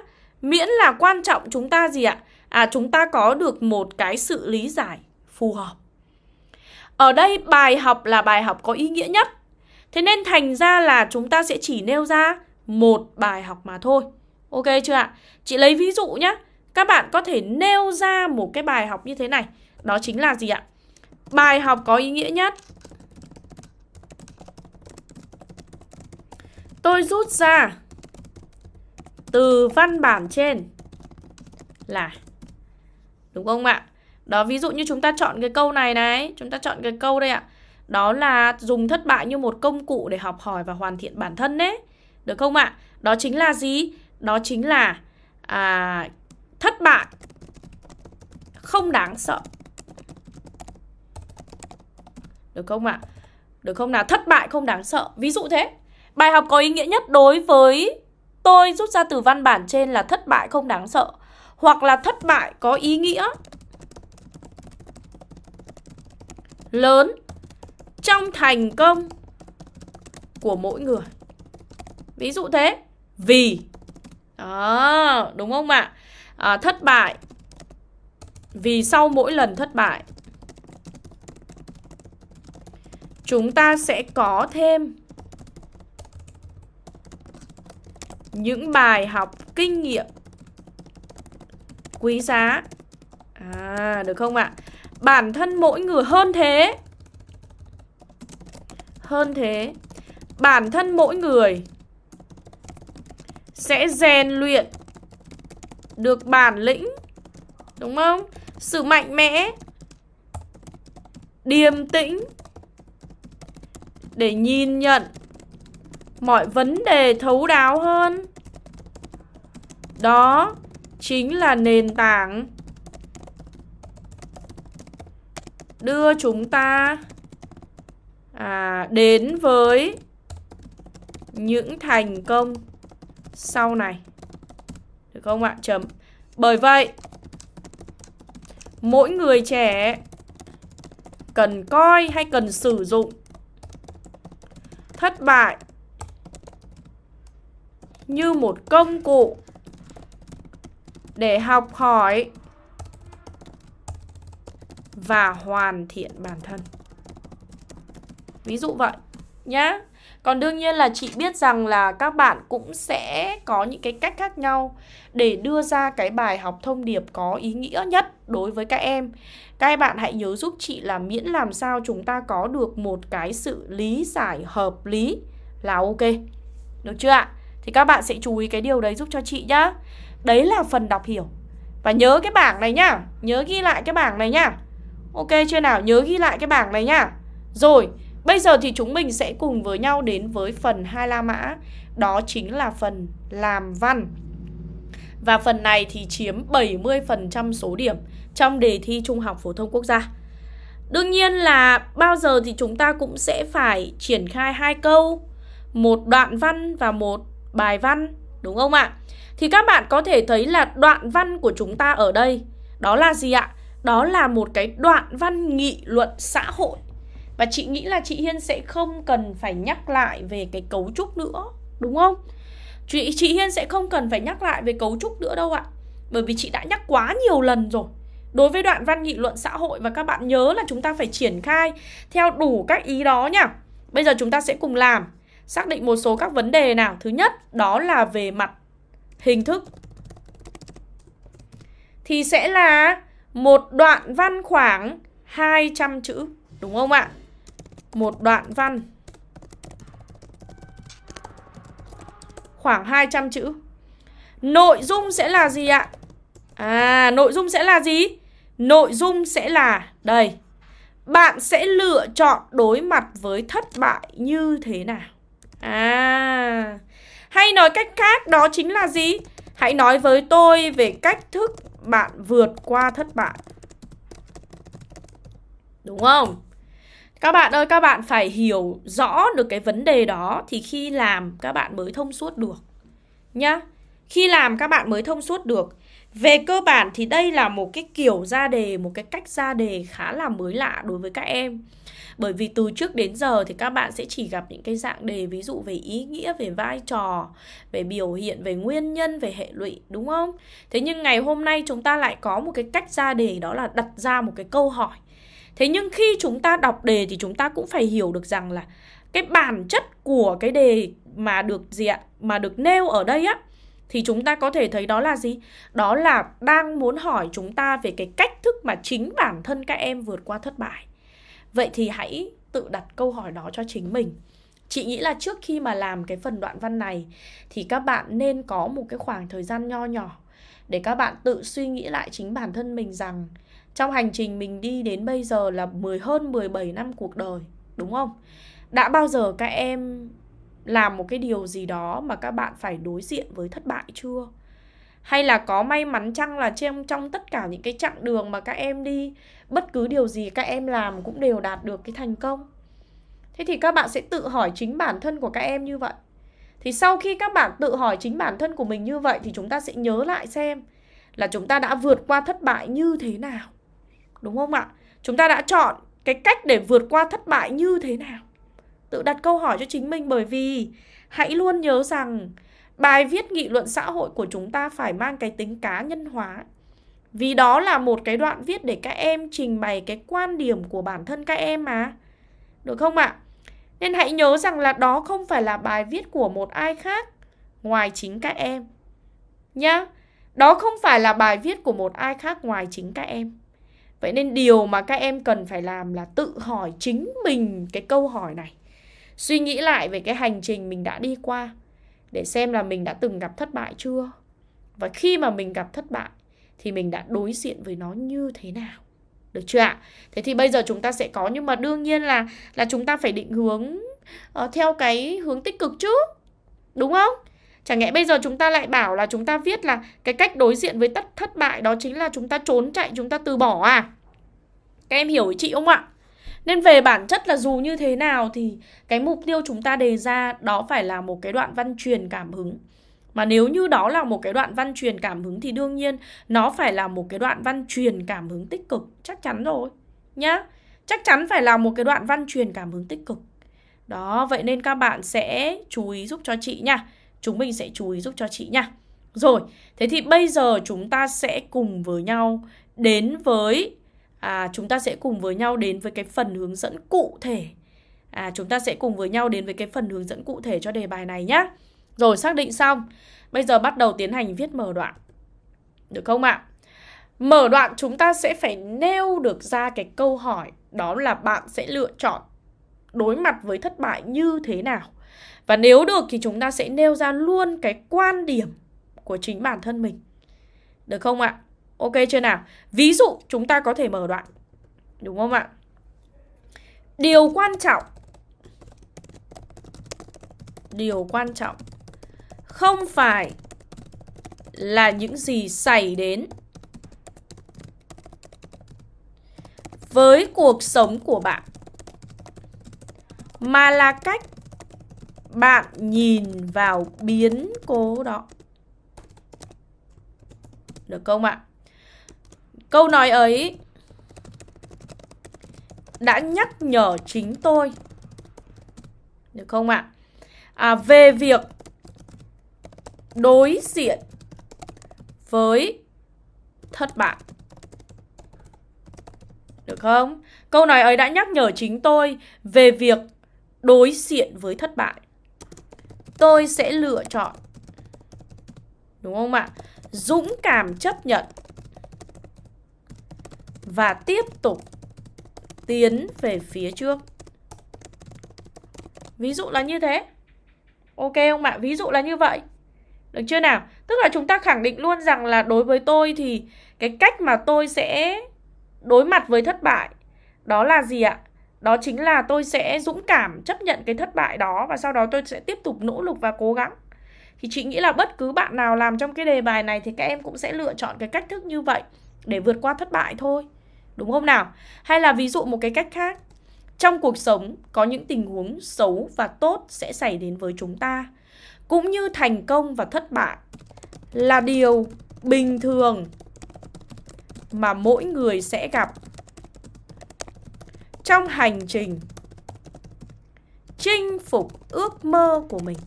Miễn là quan trọng chúng ta gì ạ? À chúng ta có được một cái sự lý giải phù hợp. Ở đây bài học là bài học có ý nghĩa nhất. Thế nên thành ra là chúng ta sẽ chỉ nêu ra một bài học mà thôi. Ok chưa ạ? Chị lấy ví dụ nhé. Các bạn có thể nêu ra một cái bài học như thế này. Đó chính là gì ạ? Bài học có ý nghĩa nhất. Tôi rút ra từ văn bản trên là đúng không ạ? Đó ví dụ như chúng ta chọn cái câu này này, chúng ta chọn cái câu đây ạ. Đó là dùng thất bại như một công cụ để học hỏi và hoàn thiện bản thân đấy. Được không ạ? Đó chính là gì? đó chính là à, thất bại không đáng sợ được không ạ được không nào thất bại không đáng sợ ví dụ thế bài học có ý nghĩa nhất đối với tôi rút ra từ văn bản trên là thất bại không đáng sợ hoặc là thất bại có ý nghĩa lớn trong thành công của mỗi người ví dụ thế vì đó ờ, đúng không ạ à, thất bại vì sau mỗi lần thất bại chúng ta sẽ có thêm những bài học kinh nghiệm quý giá à được không ạ bản thân mỗi người hơn thế hơn thế bản thân mỗi người sẽ rèn luyện được bản lĩnh đúng không sự mạnh mẽ điềm tĩnh để nhìn nhận mọi vấn đề thấu đáo hơn đó chính là nền tảng đưa chúng ta à, đến với những thành công sau này. Được không ạ? Chấm. Bởi vậy, mỗi người trẻ cần coi hay cần sử dụng thất bại như một công cụ để học hỏi và hoàn thiện bản thân. Ví dụ vậy nhá còn đương nhiên là chị biết rằng là các bạn cũng sẽ có những cái cách khác nhau để đưa ra cái bài học thông điệp có ý nghĩa nhất đối với các em các bạn hãy nhớ giúp chị là miễn làm sao chúng ta có được một cái sự lý giải hợp lý là ok được chưa ạ thì các bạn sẽ chú ý cái điều đấy giúp cho chị nhá đấy là phần đọc hiểu và nhớ cái bảng này nhá nhớ ghi lại cái bảng này nhá ok chưa nào nhớ ghi lại cái bảng này nhá rồi Bây giờ thì chúng mình sẽ cùng với nhau đến với phần hai la mã Đó chính là phần làm văn Và phần này thì chiếm 70% số điểm trong đề thi Trung học Phổ thông Quốc gia Đương nhiên là bao giờ thì chúng ta cũng sẽ phải triển khai hai câu Một đoạn văn và một bài văn Đúng không ạ? Thì các bạn có thể thấy là đoạn văn của chúng ta ở đây Đó là gì ạ? Đó là một cái đoạn văn nghị luận xã hội và chị nghĩ là chị Hiên sẽ không cần phải nhắc lại về cái cấu trúc nữa Đúng không? Chị, chị Hiên sẽ không cần phải nhắc lại về cấu trúc nữa đâu ạ Bởi vì chị đã nhắc quá nhiều lần rồi Đối với đoạn văn nghị luận xã hội và các bạn nhớ là chúng ta phải triển khai theo đủ các ý đó nha Bây giờ chúng ta sẽ cùng làm Xác định một số các vấn đề nào Thứ nhất đó là về mặt hình thức Thì sẽ là một đoạn văn khoảng 200 chữ Đúng không ạ? một đoạn văn khoảng 200 chữ. Nội dung sẽ là gì ạ? À, nội dung sẽ là gì? Nội dung sẽ là đây. Bạn sẽ lựa chọn đối mặt với thất bại như thế nào? À. Hay nói cách khác đó chính là gì? Hãy nói với tôi về cách thức bạn vượt qua thất bại. Đúng không? các bạn ơi các bạn phải hiểu rõ được cái vấn đề đó thì khi làm các bạn mới thông suốt được nhá khi làm các bạn mới thông suốt được về cơ bản thì đây là một cái kiểu ra đề một cái cách ra đề khá là mới lạ đối với các em bởi vì từ trước đến giờ thì các bạn sẽ chỉ gặp những cái dạng đề ví dụ về ý nghĩa về vai trò về biểu hiện về nguyên nhân về hệ lụy đúng không thế nhưng ngày hôm nay chúng ta lại có một cái cách ra đề đó là đặt ra một cái câu hỏi thế nhưng khi chúng ta đọc đề thì chúng ta cũng phải hiểu được rằng là cái bản chất của cái đề mà được gì ạ mà được nêu ở đây á thì chúng ta có thể thấy đó là gì đó là đang muốn hỏi chúng ta về cái cách thức mà chính bản thân các em vượt qua thất bại vậy thì hãy tự đặt câu hỏi đó cho chính mình chị nghĩ là trước khi mà làm cái phần đoạn văn này thì các bạn nên có một cái khoảng thời gian nho nhỏ để các bạn tự suy nghĩ lại chính bản thân mình rằng trong hành trình mình đi đến bây giờ là 10 hơn 17 năm cuộc đời, đúng không? Đã bao giờ các em làm một cái điều gì đó mà các bạn phải đối diện với thất bại chưa? Hay là có may mắn chăng là trong trong tất cả những cái chặng đường mà các em đi, bất cứ điều gì các em làm cũng đều đạt được cái thành công? Thế thì các bạn sẽ tự hỏi chính bản thân của các em như vậy. Thì sau khi các bạn tự hỏi chính bản thân của mình như vậy thì chúng ta sẽ nhớ lại xem là chúng ta đã vượt qua thất bại như thế nào đúng không ạ? Chúng ta đã chọn cái cách để vượt qua thất bại như thế nào? Tự đặt câu hỏi cho chính mình bởi vì hãy luôn nhớ rằng bài viết nghị luận xã hội của chúng ta phải mang cái tính cá nhân hóa. Vì đó là một cái đoạn viết để các em trình bày cái quan điểm của bản thân các em mà. Được không ạ? Nên hãy nhớ rằng là đó không phải là bài viết của một ai khác ngoài chính các em. Nhá. Đó không phải là bài viết của một ai khác ngoài chính các em vậy nên điều mà các em cần phải làm là tự hỏi chính mình cái câu hỏi này suy nghĩ lại về cái hành trình mình đã đi qua để xem là mình đã từng gặp thất bại chưa và khi mà mình gặp thất bại thì mình đã đối diện với nó như thế nào được chưa ạ thế thì bây giờ chúng ta sẽ có nhưng mà đương nhiên là là chúng ta phải định hướng uh, theo cái hướng tích cực chứ đúng không Chẳng nhẽ bây giờ chúng ta lại bảo là chúng ta viết là cái cách đối diện với tất thất bại đó chính là chúng ta trốn chạy, chúng ta từ bỏ à? Các em hiểu ý chị không ạ? Nên về bản chất là dù như thế nào thì cái mục tiêu chúng ta đề ra đó phải là một cái đoạn văn truyền cảm hứng. Mà nếu như đó là một cái đoạn văn truyền cảm hứng thì đương nhiên nó phải là một cái đoạn văn truyền cảm hứng tích cực, chắc chắn rồi nhá. Chắc chắn phải là một cái đoạn văn truyền cảm hứng tích cực. Đó, vậy nên các bạn sẽ chú ý giúp cho chị nha chúng mình sẽ chú ý giúp cho chị nha. Rồi, thế thì bây giờ chúng ta sẽ cùng với nhau đến với à, chúng ta sẽ cùng với nhau đến với cái phần hướng dẫn cụ thể. À, chúng ta sẽ cùng với nhau đến với cái phần hướng dẫn cụ thể cho đề bài này nhá, Rồi xác định xong, bây giờ bắt đầu tiến hành viết mở đoạn. Được không ạ? Mở đoạn chúng ta sẽ phải nêu được ra cái câu hỏi đó là bạn sẽ lựa chọn đối mặt với thất bại như thế nào và nếu được thì chúng ta sẽ nêu ra luôn cái quan điểm của chính bản thân mình. Được không ạ? Ok chưa nào? Ví dụ chúng ta có thể mở đoạn. Đúng không ạ? Điều quan trọng Điều quan trọng không phải là những gì xảy đến với cuộc sống của bạn mà là cách bạn nhìn vào biến cố đó được không ạ câu nói ấy đã nhắc nhở chính tôi được không ạ à, về việc đối diện với thất bại được không câu nói ấy đã nhắc nhở chính tôi về việc đối diện với thất bại Tôi sẽ lựa chọn Đúng không ạ? Dũng cảm chấp nhận Và tiếp tục tiến về phía trước Ví dụ là như thế Ok không ạ? Ví dụ là như vậy Được chưa nào? Tức là chúng ta khẳng định luôn rằng là đối với tôi thì Cái cách mà tôi sẽ đối mặt với thất bại Đó là gì ạ? đó chính là tôi sẽ dũng cảm chấp nhận cái thất bại đó và sau đó tôi sẽ tiếp tục nỗ lực và cố gắng thì chị nghĩ là bất cứ bạn nào làm trong cái đề bài này thì các em cũng sẽ lựa chọn cái cách thức như vậy để vượt qua thất bại thôi đúng không nào hay là ví dụ một cái cách khác trong cuộc sống có những tình huống xấu và tốt sẽ xảy đến với chúng ta cũng như thành công và thất bại là điều bình thường mà mỗi người sẽ gặp trong hành trình chinh phục ước mơ của mình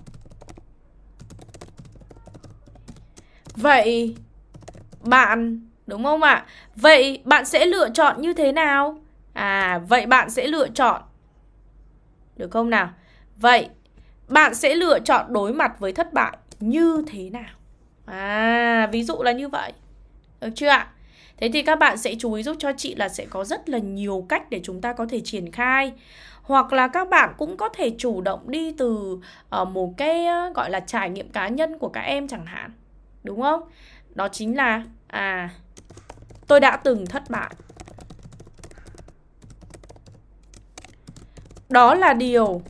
vậy bạn đúng không ạ vậy bạn sẽ lựa chọn như thế nào à vậy bạn sẽ lựa chọn được không nào vậy bạn sẽ lựa chọn đối mặt với thất bại như thế nào à ví dụ là như vậy được chưa ạ Thế thì các bạn sẽ chú ý giúp cho chị là sẽ có rất là nhiều cách để chúng ta có thể triển khai hoặc là các bạn cũng có thể chủ động đi từ uh, một cái uh, gọi là trải nghiệm cá nhân của các em chẳng hạn đúng không đó chính là à tôi đã từng thất bại đó là điều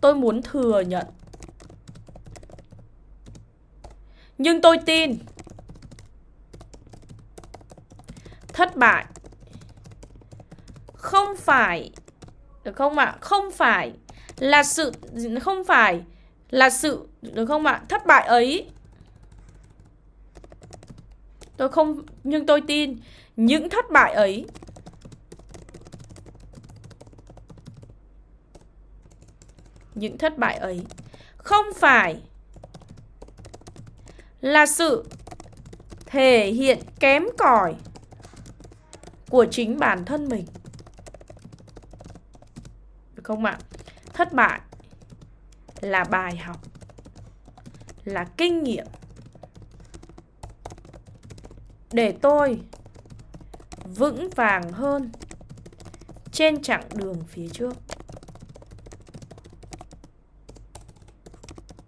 tôi muốn thừa nhận nhưng tôi tin thất bại không phải được không ạ không phải là sự không phải là sự được không ạ thất bại ấy tôi không nhưng tôi tin những thất bại ấy những thất bại ấy không phải là sự thể hiện kém cỏi của chính bản thân mình. Được không ạ? Thất bại là bài học, là kinh nghiệm để tôi vững vàng hơn trên chặng đường phía trước.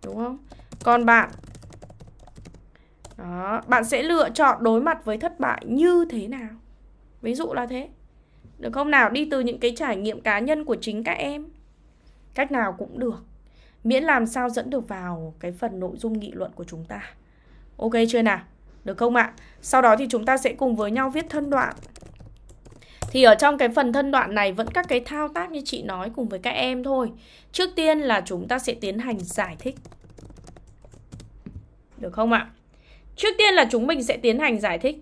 Đúng không? Còn bạn đó, bạn sẽ lựa chọn đối mặt với thất bại như thế nào? ví dụ là thế được không nào đi từ những cái trải nghiệm cá nhân của chính các em cách nào cũng được miễn làm sao dẫn được vào cái phần nội dung nghị luận của chúng ta ok chưa nào được không ạ sau đó thì chúng ta sẽ cùng với nhau viết thân đoạn thì ở trong cái phần thân đoạn này vẫn các cái thao tác như chị nói cùng với các em thôi trước tiên là chúng ta sẽ tiến hành giải thích được không ạ trước tiên là chúng mình sẽ tiến hành giải thích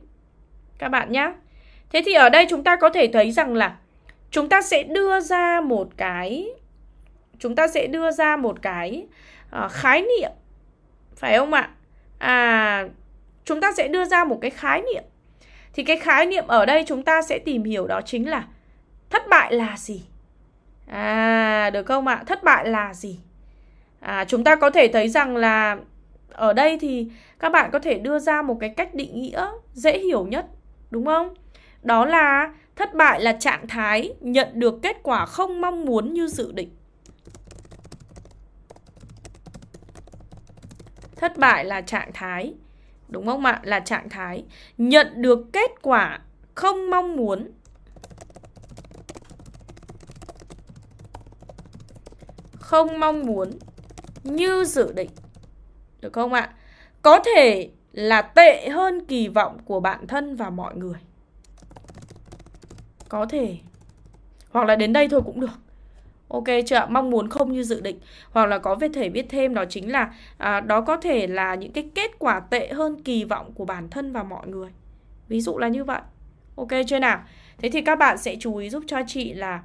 các bạn nhé Thế thì ở đây chúng ta có thể thấy rằng là chúng ta sẽ đưa ra một cái chúng ta sẽ đưa ra một cái uh, khái niệm phải không ạ? À chúng ta sẽ đưa ra một cái khái niệm. Thì cái khái niệm ở đây chúng ta sẽ tìm hiểu đó chính là thất bại là gì? À được không ạ? Thất bại là gì? À chúng ta có thể thấy rằng là ở đây thì các bạn có thể đưa ra một cái cách định nghĩa dễ hiểu nhất đúng không? Đó là thất bại là trạng thái nhận được kết quả không mong muốn như dự định. Thất bại là trạng thái đúng không ạ? Là trạng thái nhận được kết quả không mong muốn. Không mong muốn như dự định. Được không ạ? Có thể là tệ hơn kỳ vọng của bản thân và mọi người. Có thể Hoặc là đến đây thôi cũng được Ok chưa ạ? Mong muốn không như dự định Hoặc là có về thể biết thêm đó chính là à, Đó có thể là những cái kết quả tệ hơn kỳ vọng của bản thân và mọi người Ví dụ là như vậy Ok chưa nào? Thế thì các bạn sẽ chú ý giúp cho chị là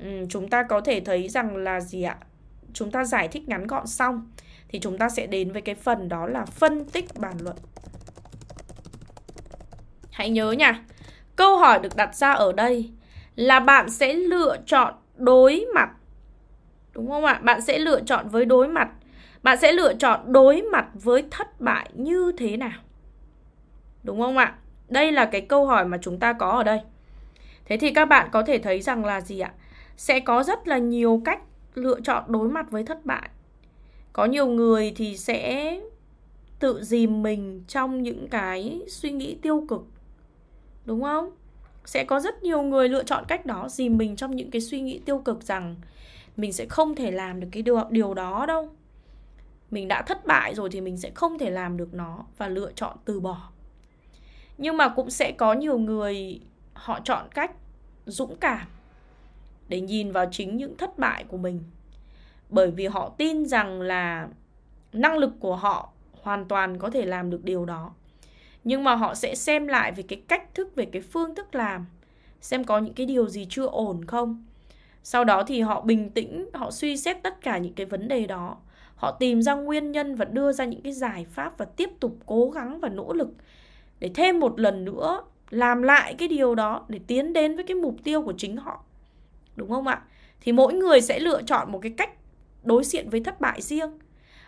um, Chúng ta có thể thấy rằng là gì ạ? Chúng ta giải thích ngắn gọn xong Thì chúng ta sẽ đến với cái phần đó là phân tích bàn luận Hãy nhớ nha Câu hỏi được đặt ra ở đây là bạn sẽ lựa chọn đối mặt. Đúng không ạ? Bạn sẽ lựa chọn với đối mặt. Bạn sẽ lựa chọn đối mặt với thất bại như thế nào? Đúng không ạ? Đây là cái câu hỏi mà chúng ta có ở đây. Thế thì các bạn có thể thấy rằng là gì ạ? Sẽ có rất là nhiều cách lựa chọn đối mặt với thất bại. Có nhiều người thì sẽ tự dìm mình trong những cái suy nghĩ tiêu cực đúng không sẽ có rất nhiều người lựa chọn cách đó dìm mình trong những cái suy nghĩ tiêu cực rằng mình sẽ không thể làm được cái điều, điều đó đâu mình đã thất bại rồi thì mình sẽ không thể làm được nó và lựa chọn từ bỏ nhưng mà cũng sẽ có nhiều người họ chọn cách dũng cảm để nhìn vào chính những thất bại của mình bởi vì họ tin rằng là năng lực của họ hoàn toàn có thể làm được điều đó nhưng mà họ sẽ xem lại về cái cách thức về cái phương thức làm xem có những cái điều gì chưa ổn không sau đó thì họ bình tĩnh họ suy xét tất cả những cái vấn đề đó họ tìm ra nguyên nhân và đưa ra những cái giải pháp và tiếp tục cố gắng và nỗ lực để thêm một lần nữa làm lại cái điều đó để tiến đến với cái mục tiêu của chính họ đúng không ạ thì mỗi người sẽ lựa chọn một cái cách đối diện với thất bại riêng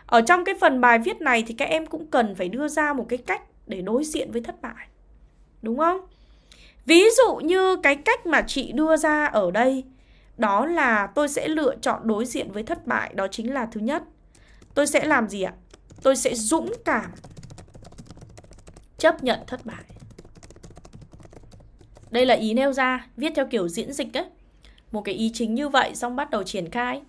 ở trong cái phần bài viết này thì các em cũng cần phải đưa ra một cái cách để đối diện với thất bại đúng không ví dụ như cái cách mà chị đưa ra ở đây đó là tôi sẽ lựa chọn đối diện với thất bại đó chính là thứ nhất tôi sẽ làm gì ạ tôi sẽ dũng cảm chấp nhận thất bại đây là ý nêu ra viết theo kiểu diễn dịch ấy một cái ý chính như vậy xong bắt đầu triển khai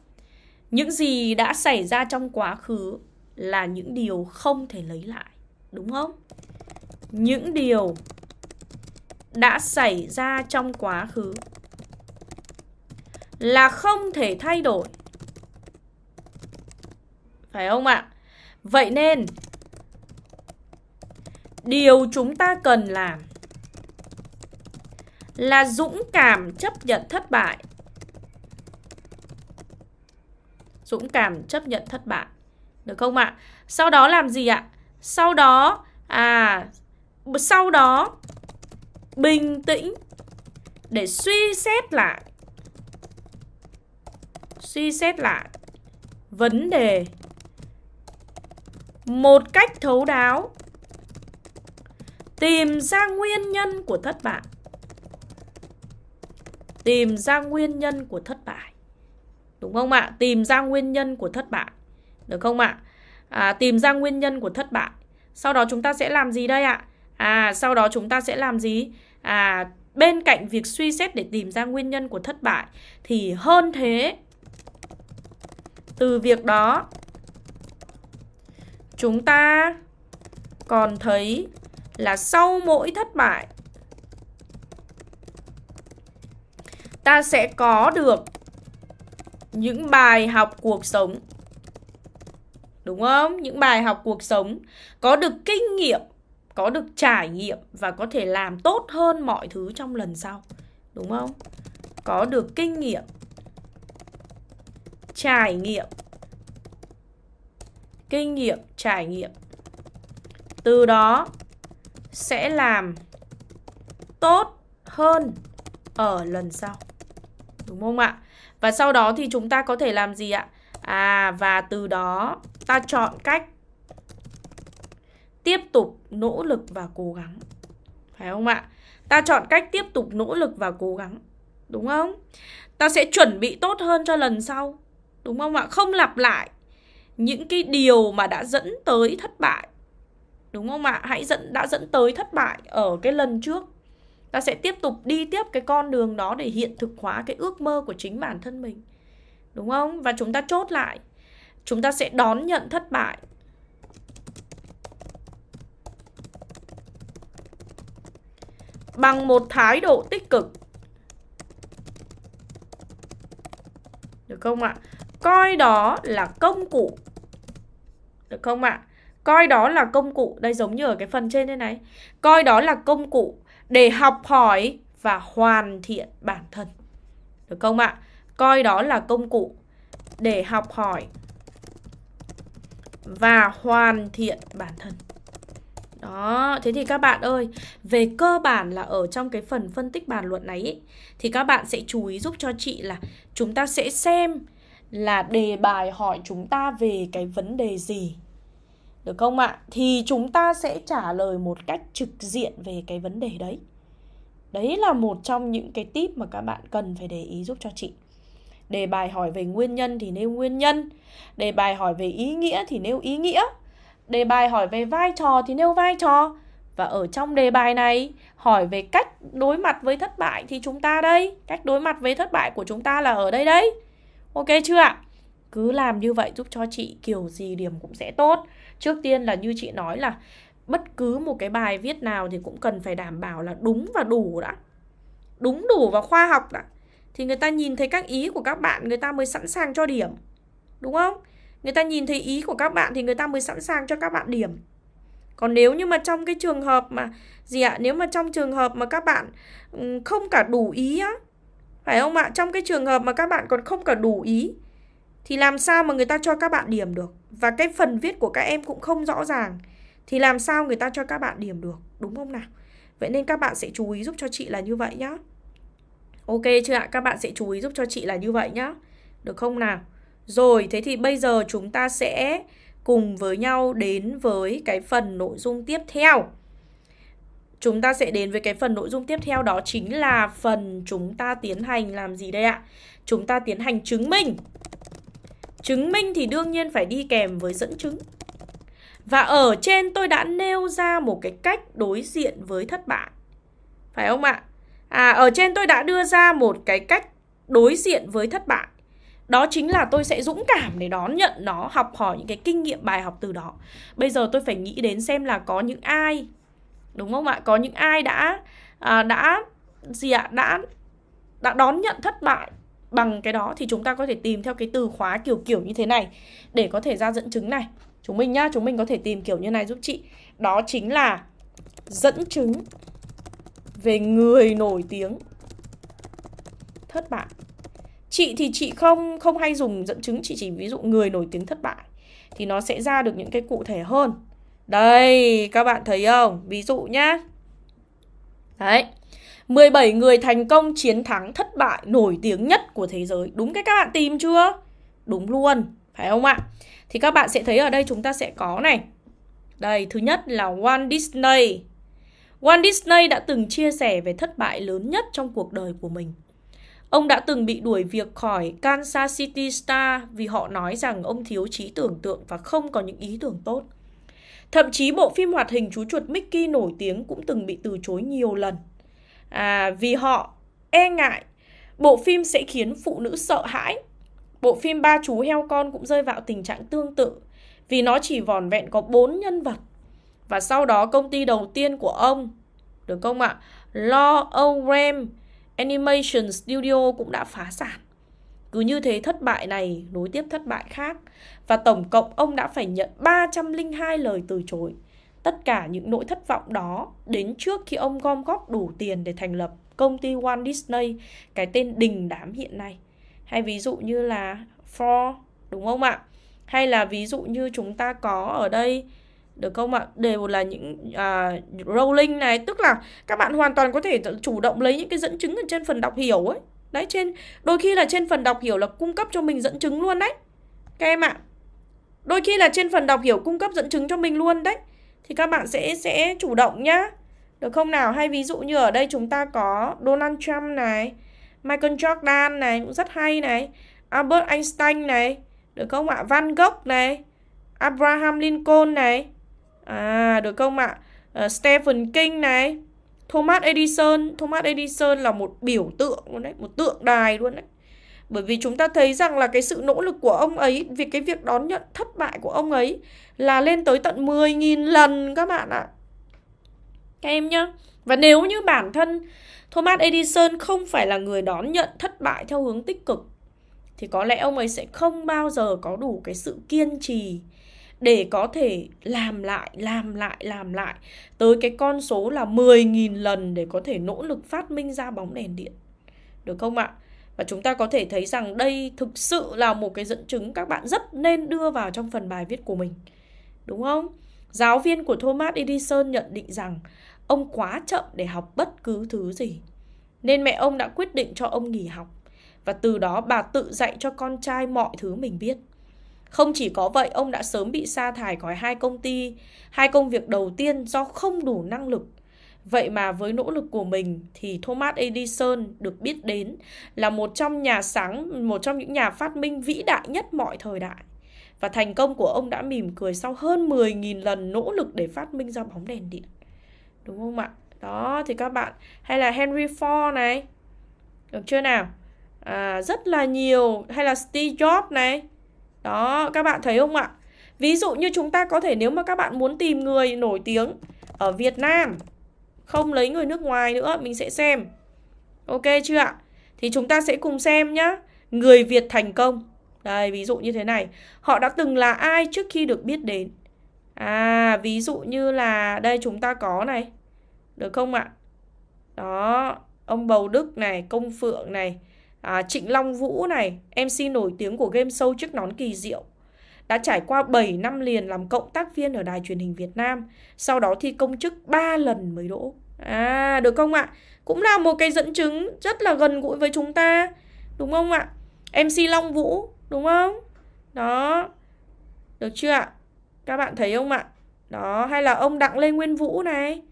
những gì đã xảy ra trong quá khứ là những điều không thể lấy lại đúng không? Những điều đã xảy ra trong quá khứ là không thể thay đổi. Phải không ạ? Vậy nên điều chúng ta cần làm là dũng cảm chấp nhận thất bại. Dũng cảm chấp nhận thất bại. Được không ạ? Sau đó làm gì ạ? sau đó à sau đó bình tĩnh để suy xét lại suy xét lại vấn đề một cách thấu đáo tìm ra nguyên nhân của thất bại tìm ra nguyên nhân của thất bại đúng không ạ tìm ra nguyên nhân của thất bại được không ạ à, tìm ra nguyên nhân của thất bại. Sau đó chúng ta sẽ làm gì đây ạ? À, sau đó chúng ta sẽ làm gì? À, bên cạnh việc suy xét để tìm ra nguyên nhân của thất bại thì hơn thế từ việc đó chúng ta còn thấy là sau mỗi thất bại ta sẽ có được những bài học cuộc sống đúng không những bài học cuộc sống có được kinh nghiệm có được trải nghiệm và có thể làm tốt hơn mọi thứ trong lần sau đúng không có được kinh nghiệm trải nghiệm kinh nghiệm trải nghiệm từ đó sẽ làm tốt hơn ở lần sau đúng không ạ và sau đó thì chúng ta có thể làm gì ạ À và từ đó ta chọn cách tiếp tục nỗ lực và cố gắng. Phải không ạ? Ta chọn cách tiếp tục nỗ lực và cố gắng. Đúng không? Ta sẽ chuẩn bị tốt hơn cho lần sau. Đúng không ạ? Không lặp lại những cái điều mà đã dẫn tới thất bại. Đúng không ạ? Hãy dẫn đã dẫn tới thất bại ở cái lần trước. Ta sẽ tiếp tục đi tiếp cái con đường đó để hiện thực hóa cái ước mơ của chính bản thân mình. Đúng không? Và chúng ta chốt lại Chúng ta sẽ đón nhận thất bại Bằng một thái độ tích cực Được không ạ? Coi đó là công cụ Được không ạ? Coi đó là công cụ Đây giống như ở cái phần trên đây này Coi đó là công cụ để học hỏi và hoàn thiện bản thân Được không ạ? coi đó là công cụ để học hỏi và hoàn thiện bản thân. Đó, thế thì các bạn ơi, về cơ bản là ở trong cái phần phân tích bàn luận này ý, thì các bạn sẽ chú ý giúp cho chị là chúng ta sẽ xem là đề bài hỏi chúng ta về cái vấn đề gì. Được không ạ? Thì chúng ta sẽ trả lời một cách trực diện về cái vấn đề đấy. Đấy là một trong những cái tip mà các bạn cần phải để ý giúp cho chị đề bài hỏi về nguyên nhân thì nêu nguyên nhân đề bài hỏi về ý nghĩa thì nêu ý nghĩa đề bài hỏi về vai trò thì nêu vai trò và ở trong đề bài này hỏi về cách đối mặt với thất bại thì chúng ta đây cách đối mặt với thất bại của chúng ta là ở đây đấy ok chưa ạ cứ làm như vậy giúp cho chị kiểu gì điểm cũng sẽ tốt trước tiên là như chị nói là bất cứ một cái bài viết nào thì cũng cần phải đảm bảo là đúng và đủ đã đúng đủ và khoa học đã thì người ta nhìn thấy các ý của các bạn người ta mới sẵn sàng cho điểm đúng không người ta nhìn thấy ý của các bạn thì người ta mới sẵn sàng cho các bạn điểm còn nếu như mà trong cái trường hợp mà gì ạ nếu mà trong trường hợp mà các bạn ừ, không cả đủ ý á phải không ạ trong cái trường hợp mà các bạn còn không cả đủ ý thì làm sao mà người ta cho các bạn điểm được và cái phần viết của các em cũng không rõ ràng thì làm sao người ta cho các bạn điểm được đúng không nào vậy nên các bạn sẽ chú ý giúp cho chị là như vậy nhé. Ok chưa ạ? Các bạn sẽ chú ý giúp cho chị là như vậy nhá. Được không nào? Rồi, thế thì bây giờ chúng ta sẽ cùng với nhau đến với cái phần nội dung tiếp theo. Chúng ta sẽ đến với cái phần nội dung tiếp theo đó chính là phần chúng ta tiến hành làm gì đây ạ? Chúng ta tiến hành chứng minh. Chứng minh thì đương nhiên phải đi kèm với dẫn chứng. Và ở trên tôi đã nêu ra một cái cách đối diện với thất bại. Phải không ạ? À, ở trên tôi đã đưa ra một cái cách đối diện với thất bại đó chính là tôi sẽ dũng cảm để đón nhận nó học hỏi những cái kinh nghiệm bài học từ đó bây giờ tôi phải nghĩ đến xem là có những ai đúng không ạ có những ai đã à, đã gì ạ đã đã đón nhận thất bại bằng cái đó thì chúng ta có thể tìm theo cái từ khóa kiểu kiểu như thế này để có thể ra dẫn chứng này chúng mình nhá chúng mình có thể tìm kiểu như này giúp chị đó chính là dẫn chứng về người nổi tiếng thất bại chị thì chị không không hay dùng dẫn chứng chị chỉ ví dụ người nổi tiếng thất bại thì nó sẽ ra được những cái cụ thể hơn đây các bạn thấy không ví dụ nhá đấy 17 người thành công chiến thắng thất bại nổi tiếng nhất của thế giới đúng cái các bạn tìm chưa đúng luôn phải không ạ thì các bạn sẽ thấy ở đây chúng ta sẽ có này đây thứ nhất là Walt Disney Walt Disney đã từng chia sẻ về thất bại lớn nhất trong cuộc đời của mình. Ông đã từng bị đuổi việc khỏi Kansas City Star vì họ nói rằng ông thiếu trí tưởng tượng và không có những ý tưởng tốt. Thậm chí bộ phim hoạt hình chú chuột Mickey nổi tiếng cũng từng bị từ chối nhiều lần. À, vì họ e ngại bộ phim sẽ khiến phụ nữ sợ hãi. Bộ phim Ba chú heo con cũng rơi vào tình trạng tương tự vì nó chỉ vòn vẹn có 4 nhân vật và sau đó công ty đầu tiên của ông, được không ạ? Lorem Animation Studio cũng đã phá sản. Cứ như thế thất bại này nối tiếp thất bại khác và tổng cộng ông đã phải nhận 302 lời từ chối. Tất cả những nỗi thất vọng đó đến trước khi ông gom góp đủ tiền để thành lập công ty Walt Disney, cái tên đình đám hiện nay. Hay ví dụ như là For đúng không ạ? Hay là ví dụ như chúng ta có ở đây được không ạ? đều là những à, rolling này tức là các bạn hoàn toàn có thể chủ động lấy những cái dẫn chứng ở trên phần đọc hiểu ấy. Đấy trên đôi khi là trên phần đọc hiểu là cung cấp cho mình dẫn chứng luôn đấy. Các em ạ. đôi khi là trên phần đọc hiểu cung cấp dẫn chứng cho mình luôn đấy. Thì các bạn sẽ sẽ chủ động nhá. Được không nào? Hay ví dụ như ở đây chúng ta có Donald Trump này, Michael Jordan này cũng rất hay này, Albert Einstein này, được không ạ? Van Gogh này, Abraham Lincoln này, À được không ạ? À, Stephen King này, Thomas Edison, Thomas Edison là một biểu tượng luôn đấy, một tượng đài luôn đấy. Bởi vì chúng ta thấy rằng là cái sự nỗ lực của ông ấy, việc cái việc đón nhận thất bại của ông ấy là lên tới tận 10.000 lần các bạn ạ. Các em nhá. Và nếu như bản thân Thomas Edison không phải là người đón nhận thất bại theo hướng tích cực thì có lẽ ông ấy sẽ không bao giờ có đủ cái sự kiên trì để có thể làm lại, làm lại, làm lại tới cái con số là 10.000 lần để có thể nỗ lực phát minh ra bóng đèn điện. Được không ạ? Và chúng ta có thể thấy rằng đây thực sự là một cái dẫn chứng các bạn rất nên đưa vào trong phần bài viết của mình. Đúng không? Giáo viên của Thomas Edison nhận định rằng ông quá chậm để học bất cứ thứ gì. Nên mẹ ông đã quyết định cho ông nghỉ học. Và từ đó bà tự dạy cho con trai mọi thứ mình biết. Không chỉ có vậy, ông đã sớm bị sa thải khỏi hai công ty, hai công việc đầu tiên do không đủ năng lực. Vậy mà với nỗ lực của mình thì Thomas Edison được biết đến là một trong nhà sáng, một trong những nhà phát minh vĩ đại nhất mọi thời đại. Và thành công của ông đã mỉm cười sau hơn 10.000 lần nỗ lực để phát minh ra bóng đèn điện. Đúng không ạ? Đó thì các bạn hay là Henry Ford này. Được chưa nào? À, rất là nhiều hay là Steve Jobs này đó, các bạn thấy không ạ? Ví dụ như chúng ta có thể nếu mà các bạn muốn tìm người nổi tiếng ở Việt Nam Không lấy người nước ngoài nữa, mình sẽ xem Ok chưa ạ? Thì chúng ta sẽ cùng xem nhá Người Việt thành công Đây, ví dụ như thế này Họ đã từng là ai trước khi được biết đến À, ví dụ như là đây chúng ta có này Được không ạ? Đó, ông Bầu Đức này, Công Phượng này à, Trịnh Long Vũ này, MC nổi tiếng của game show Chiếc Nón Kỳ Diệu. Đã trải qua 7 năm liền làm cộng tác viên ở Đài truyền hình Việt Nam, sau đó thi công chức 3 lần mới đỗ. À, được không ạ? Cũng là một cái dẫn chứng rất là gần gũi với chúng ta, đúng không ạ? MC Long Vũ, đúng không? Đó, được chưa ạ? Các bạn thấy không ạ? Đó, hay là ông Đặng Lê Nguyên Vũ này,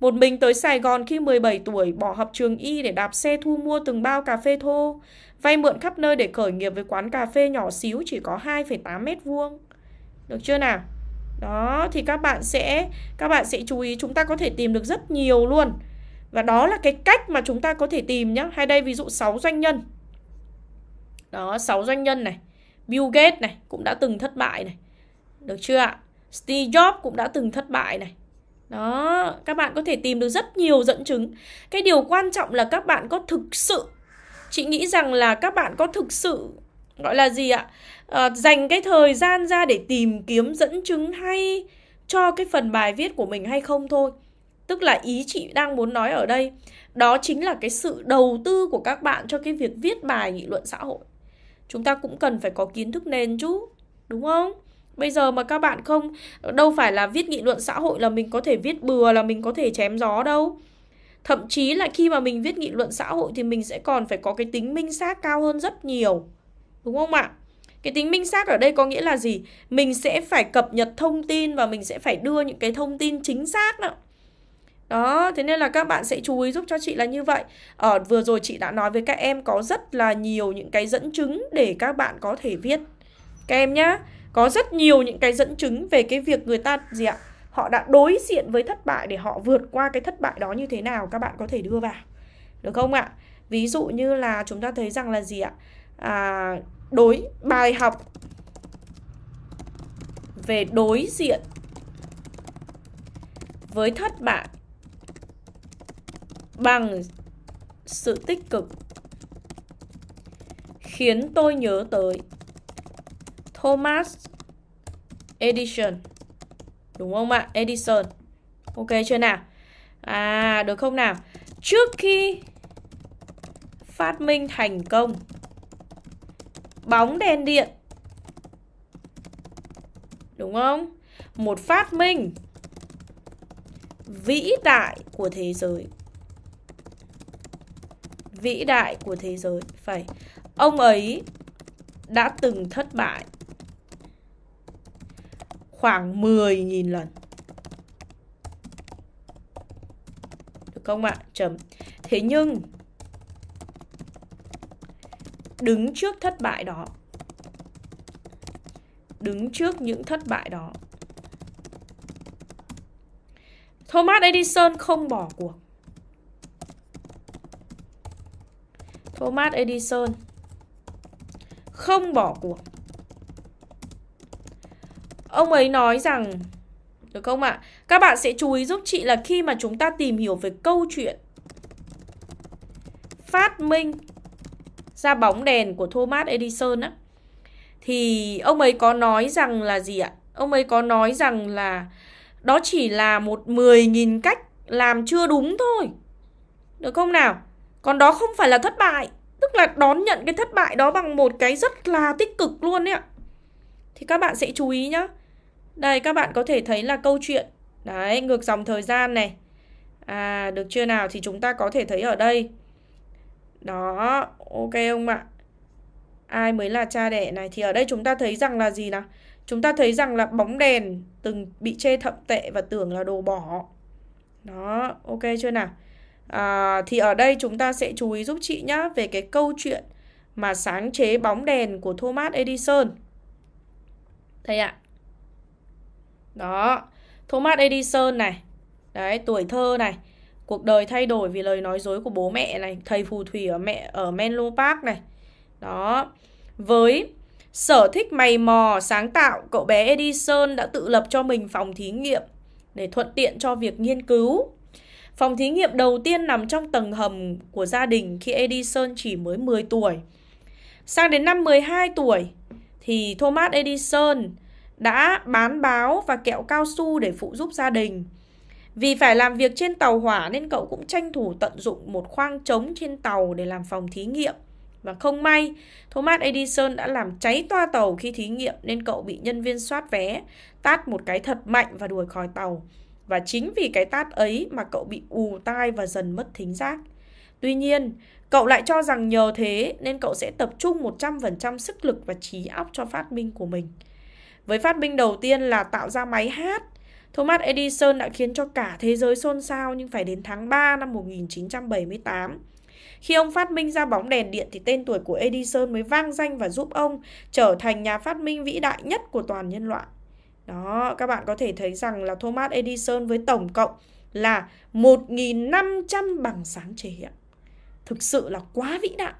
một mình tới Sài Gòn khi 17 tuổi, bỏ học trường y để đạp xe thu mua từng bao cà phê thô, vay mượn khắp nơi để khởi nghiệp với quán cà phê nhỏ xíu chỉ có 2,8 mét vuông. Được chưa nào? Đó thì các bạn sẽ các bạn sẽ chú ý chúng ta có thể tìm được rất nhiều luôn. Và đó là cái cách mà chúng ta có thể tìm nhá. Hay đây ví dụ 6 doanh nhân. Đó, 6 doanh nhân này, Bill Gates này cũng đã từng thất bại này. Được chưa ạ? Steve Jobs cũng đã từng thất bại này. Đó, các bạn có thể tìm được rất nhiều dẫn chứng. Cái điều quan trọng là các bạn có thực sự chị nghĩ rằng là các bạn có thực sự gọi là gì ạ? À, dành cái thời gian ra để tìm kiếm dẫn chứng hay cho cái phần bài viết của mình hay không thôi. Tức là ý chị đang muốn nói ở đây đó chính là cái sự đầu tư của các bạn cho cái việc viết bài nghị luận xã hội. Chúng ta cũng cần phải có kiến thức nền chứ, đúng không? Bây giờ mà các bạn không đâu phải là viết nghị luận xã hội là mình có thể viết bừa là mình có thể chém gió đâu. Thậm chí là khi mà mình viết nghị luận xã hội thì mình sẽ còn phải có cái tính minh xác cao hơn rất nhiều. Đúng không ạ? Cái tính minh xác ở đây có nghĩa là gì? Mình sẽ phải cập nhật thông tin và mình sẽ phải đưa những cái thông tin chính xác đó. Đó, thế nên là các bạn sẽ chú ý giúp cho chị là như vậy. Ở ờ, vừa rồi chị đã nói với các em có rất là nhiều những cái dẫn chứng để các bạn có thể viết. Các em nhá có rất nhiều những cái dẫn chứng về cái việc người ta gì ạ họ đã đối diện với thất bại để họ vượt qua cái thất bại đó như thế nào các bạn có thể đưa vào được không ạ ví dụ như là chúng ta thấy rằng là gì ạ à, đối bài học về đối diện với thất bại bằng sự tích cực khiến tôi nhớ tới Thomas Edison đúng không ạ Edison ok chưa nào à được không nào trước khi phát minh thành công bóng đèn điện đúng không một phát minh vĩ đại của thế giới vĩ đại của thế giới phải ông ấy đã từng thất bại khoảng 10.000 lần. Được không ạ? Chấm. Thế nhưng đứng trước thất bại đó đứng trước những thất bại đó Thomas Edison không bỏ cuộc Thomas Edison không bỏ cuộc Ông ấy nói rằng được không ạ? À? Các bạn sẽ chú ý giúp chị là khi mà chúng ta tìm hiểu về câu chuyện phát minh ra bóng đèn của Thomas Edison á thì ông ấy có nói rằng là gì ạ? Ông ấy có nói rằng là đó chỉ là một 10.000 cách làm chưa đúng thôi. Được không nào? Còn đó không phải là thất bại, tức là đón nhận cái thất bại đó bằng một cái rất là tích cực luôn ấy ạ. Thì các bạn sẽ chú ý nhá. Đây các bạn có thể thấy là câu chuyện Đấy ngược dòng thời gian này À được chưa nào thì chúng ta có thể thấy ở đây Đó ok không ạ Ai mới là cha đẻ này Thì ở đây chúng ta thấy rằng là gì nào Chúng ta thấy rằng là bóng đèn Từng bị chê thậm tệ và tưởng là đồ bỏ Đó ok chưa nào à, Thì ở đây chúng ta sẽ chú ý giúp chị nhá Về cái câu chuyện Mà sáng chế bóng đèn của Thomas Edison Đây ạ à. Đó, Thomas Edison này, đấy, tuổi thơ này, cuộc đời thay đổi vì lời nói dối của bố mẹ này, thầy phù thủy ở mẹ ở Menlo Park này. Đó, với sở thích mày mò, sáng tạo, cậu bé Edison đã tự lập cho mình phòng thí nghiệm để thuận tiện cho việc nghiên cứu. Phòng thí nghiệm đầu tiên nằm trong tầng hầm của gia đình khi Edison chỉ mới 10 tuổi. Sang đến năm 12 tuổi thì Thomas Edison đã bán báo và kẹo cao su để phụ giúp gia đình. Vì phải làm việc trên tàu hỏa nên cậu cũng tranh thủ tận dụng một khoang trống trên tàu để làm phòng thí nghiệm. Và không may, Thomas Edison đã làm cháy toa tàu khi thí nghiệm nên cậu bị nhân viên soát vé tát một cái thật mạnh và đuổi khỏi tàu. Và chính vì cái tát ấy mà cậu bị ù tai và dần mất thính giác. Tuy nhiên, cậu lại cho rằng nhờ thế nên cậu sẽ tập trung 100% sức lực và trí óc cho phát minh của mình. Với phát minh đầu tiên là tạo ra máy hát, Thomas Edison đã khiến cho cả thế giới xôn xao nhưng phải đến tháng 3 năm 1978. Khi ông phát minh ra bóng đèn điện thì tên tuổi của Edison mới vang danh và giúp ông trở thành nhà phát minh vĩ đại nhất của toàn nhân loại. Đó, các bạn có thể thấy rằng là Thomas Edison với tổng cộng là 1.500 bằng sáng chế ạ. Thực sự là quá vĩ đại.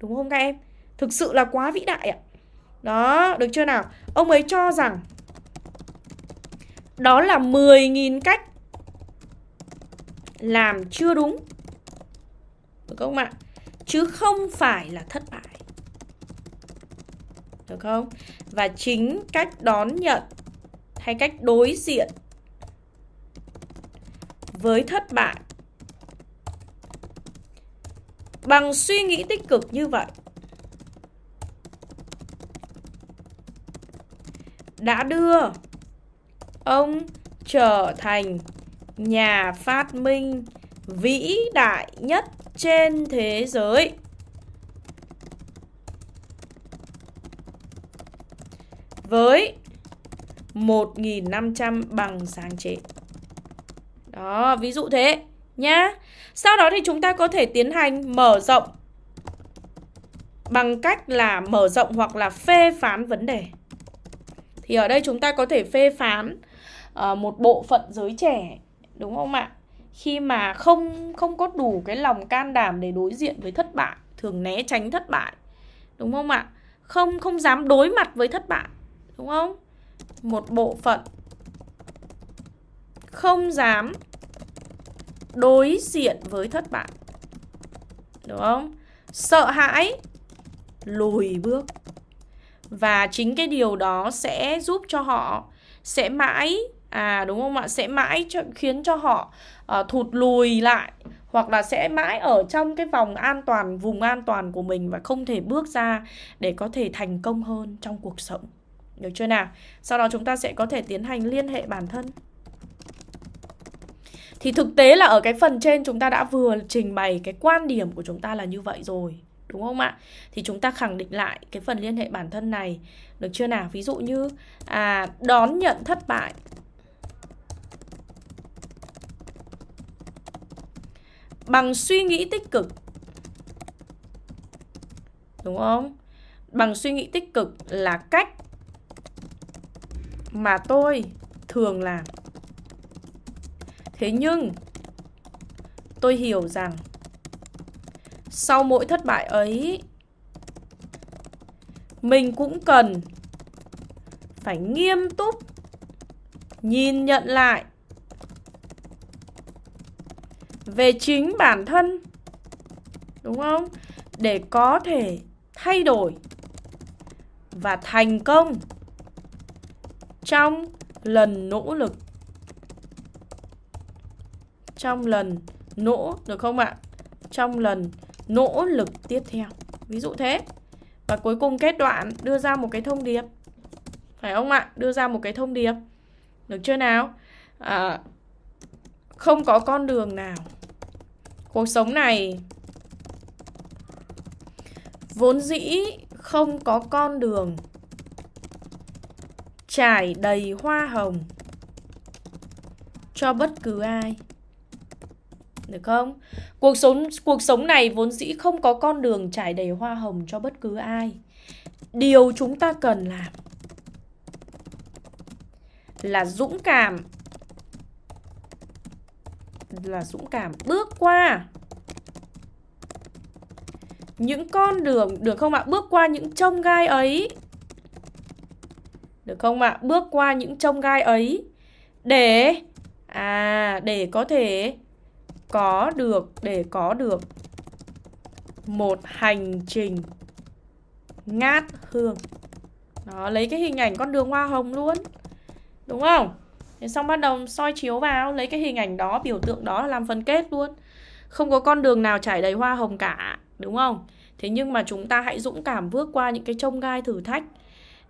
Đúng không các em? Thực sự là quá vĩ đại ạ. Đó, được chưa nào? Ông ấy cho rằng đó là 10.000 cách làm chưa đúng. Được không ạ? Chứ không phải là thất bại. Được không? Và chính cách đón nhận hay cách đối diện với thất bại bằng suy nghĩ tích cực như vậy đã đưa ông trở thành nhà phát minh vĩ đại nhất trên thế giới. Với 1.500 bằng sáng chế. Đó, ví dụ thế nhá. Sau đó thì chúng ta có thể tiến hành mở rộng bằng cách là mở rộng hoặc là phê phán vấn đề thì ở đây chúng ta có thể phê phán uh, một bộ phận giới trẻ đúng không ạ khi mà không không có đủ cái lòng can đảm để đối diện với thất bại thường né tránh thất bại đúng không ạ không không dám đối mặt với thất bại đúng không một bộ phận không dám đối diện với thất bại đúng không sợ hãi lùi bước và chính cái điều đó sẽ giúp cho họ sẽ mãi à đúng không ạ sẽ mãi cho, khiến cho họ uh, thụt lùi lại hoặc là sẽ mãi ở trong cái vòng an toàn vùng an toàn của mình và không thể bước ra để có thể thành công hơn trong cuộc sống được chưa nào sau đó chúng ta sẽ có thể tiến hành liên hệ bản thân thì thực tế là ở cái phần trên chúng ta đã vừa trình bày cái quan điểm của chúng ta là như vậy rồi đúng không ạ? Thì chúng ta khẳng định lại cái phần liên hệ bản thân này được chưa nào? Ví dụ như à đón nhận thất bại. Bằng suy nghĩ tích cực. Đúng không? Bằng suy nghĩ tích cực là cách mà tôi thường làm. Thế nhưng tôi hiểu rằng sau mỗi thất bại ấy Mình cũng cần Phải nghiêm túc Nhìn nhận lại Về chính bản thân Đúng không? Để có thể thay đổi Và thành công Trong lần nỗ lực Trong lần nỗ được không ạ? Trong lần nỗ lực tiếp theo ví dụ thế và cuối cùng kết đoạn đưa ra một cái thông điệp phải không ạ đưa ra một cái thông điệp được chưa nào à, không có con đường nào cuộc sống này vốn dĩ không có con đường trải đầy hoa hồng cho bất cứ ai được không? Cuộc sống cuộc sống này vốn dĩ không có con đường trải đầy hoa hồng cho bất cứ ai. Điều chúng ta cần làm là dũng cảm là dũng cảm bước qua những con đường được không ạ? Bước qua những trông gai ấy. Được không ạ? Bước qua những trông gai ấy để à để có thể có được để có được một hành trình ngát hương đó lấy cái hình ảnh con đường hoa hồng luôn đúng không thế xong bắt đầu soi chiếu vào lấy cái hình ảnh đó biểu tượng đó làm phần kết luôn không có con đường nào trải đầy hoa hồng cả đúng không thế nhưng mà chúng ta hãy dũng cảm vượt qua những cái trông gai thử thách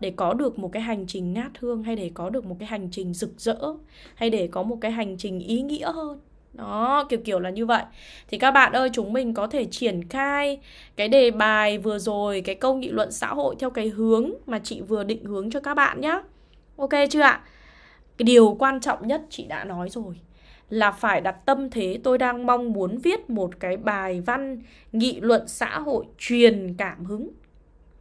để có được một cái hành trình ngát hương hay để có được một cái hành trình rực rỡ hay để có một cái hành trình ý nghĩa hơn đó, kiểu kiểu là như vậy. Thì các bạn ơi, chúng mình có thể triển khai cái đề bài vừa rồi, cái câu nghị luận xã hội theo cái hướng mà chị vừa định hướng cho các bạn nhá Ok chưa ạ? Cái điều quan trọng nhất chị đã nói rồi là phải đặt tâm thế tôi đang mong muốn viết một cái bài văn nghị luận xã hội truyền cảm hứng.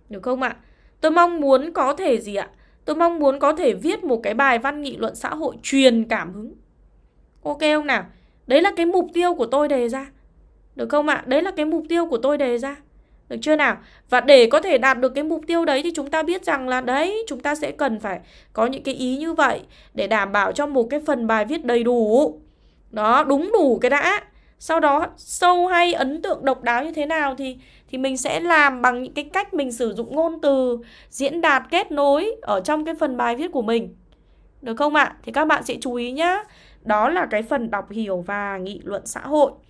Được không ạ? Tôi mong muốn có thể gì ạ? Tôi mong muốn có thể viết một cái bài văn nghị luận xã hội truyền cảm hứng. Ok không nào? Đấy là cái mục tiêu của tôi đề ra. Được không ạ? Đấy là cái mục tiêu của tôi đề ra. Được chưa nào? Và để có thể đạt được cái mục tiêu đấy thì chúng ta biết rằng là đấy, chúng ta sẽ cần phải có những cái ý như vậy để đảm bảo cho một cái phần bài viết đầy đủ. Đó, đúng đủ cái đã. Sau đó sâu hay ấn tượng độc đáo như thế nào thì thì mình sẽ làm bằng những cái cách mình sử dụng ngôn từ, diễn đạt kết nối ở trong cái phần bài viết của mình. Được không ạ? Thì các bạn sẽ chú ý nhá. Đó là cái phần đọc hiểu và nghị luận xã hội.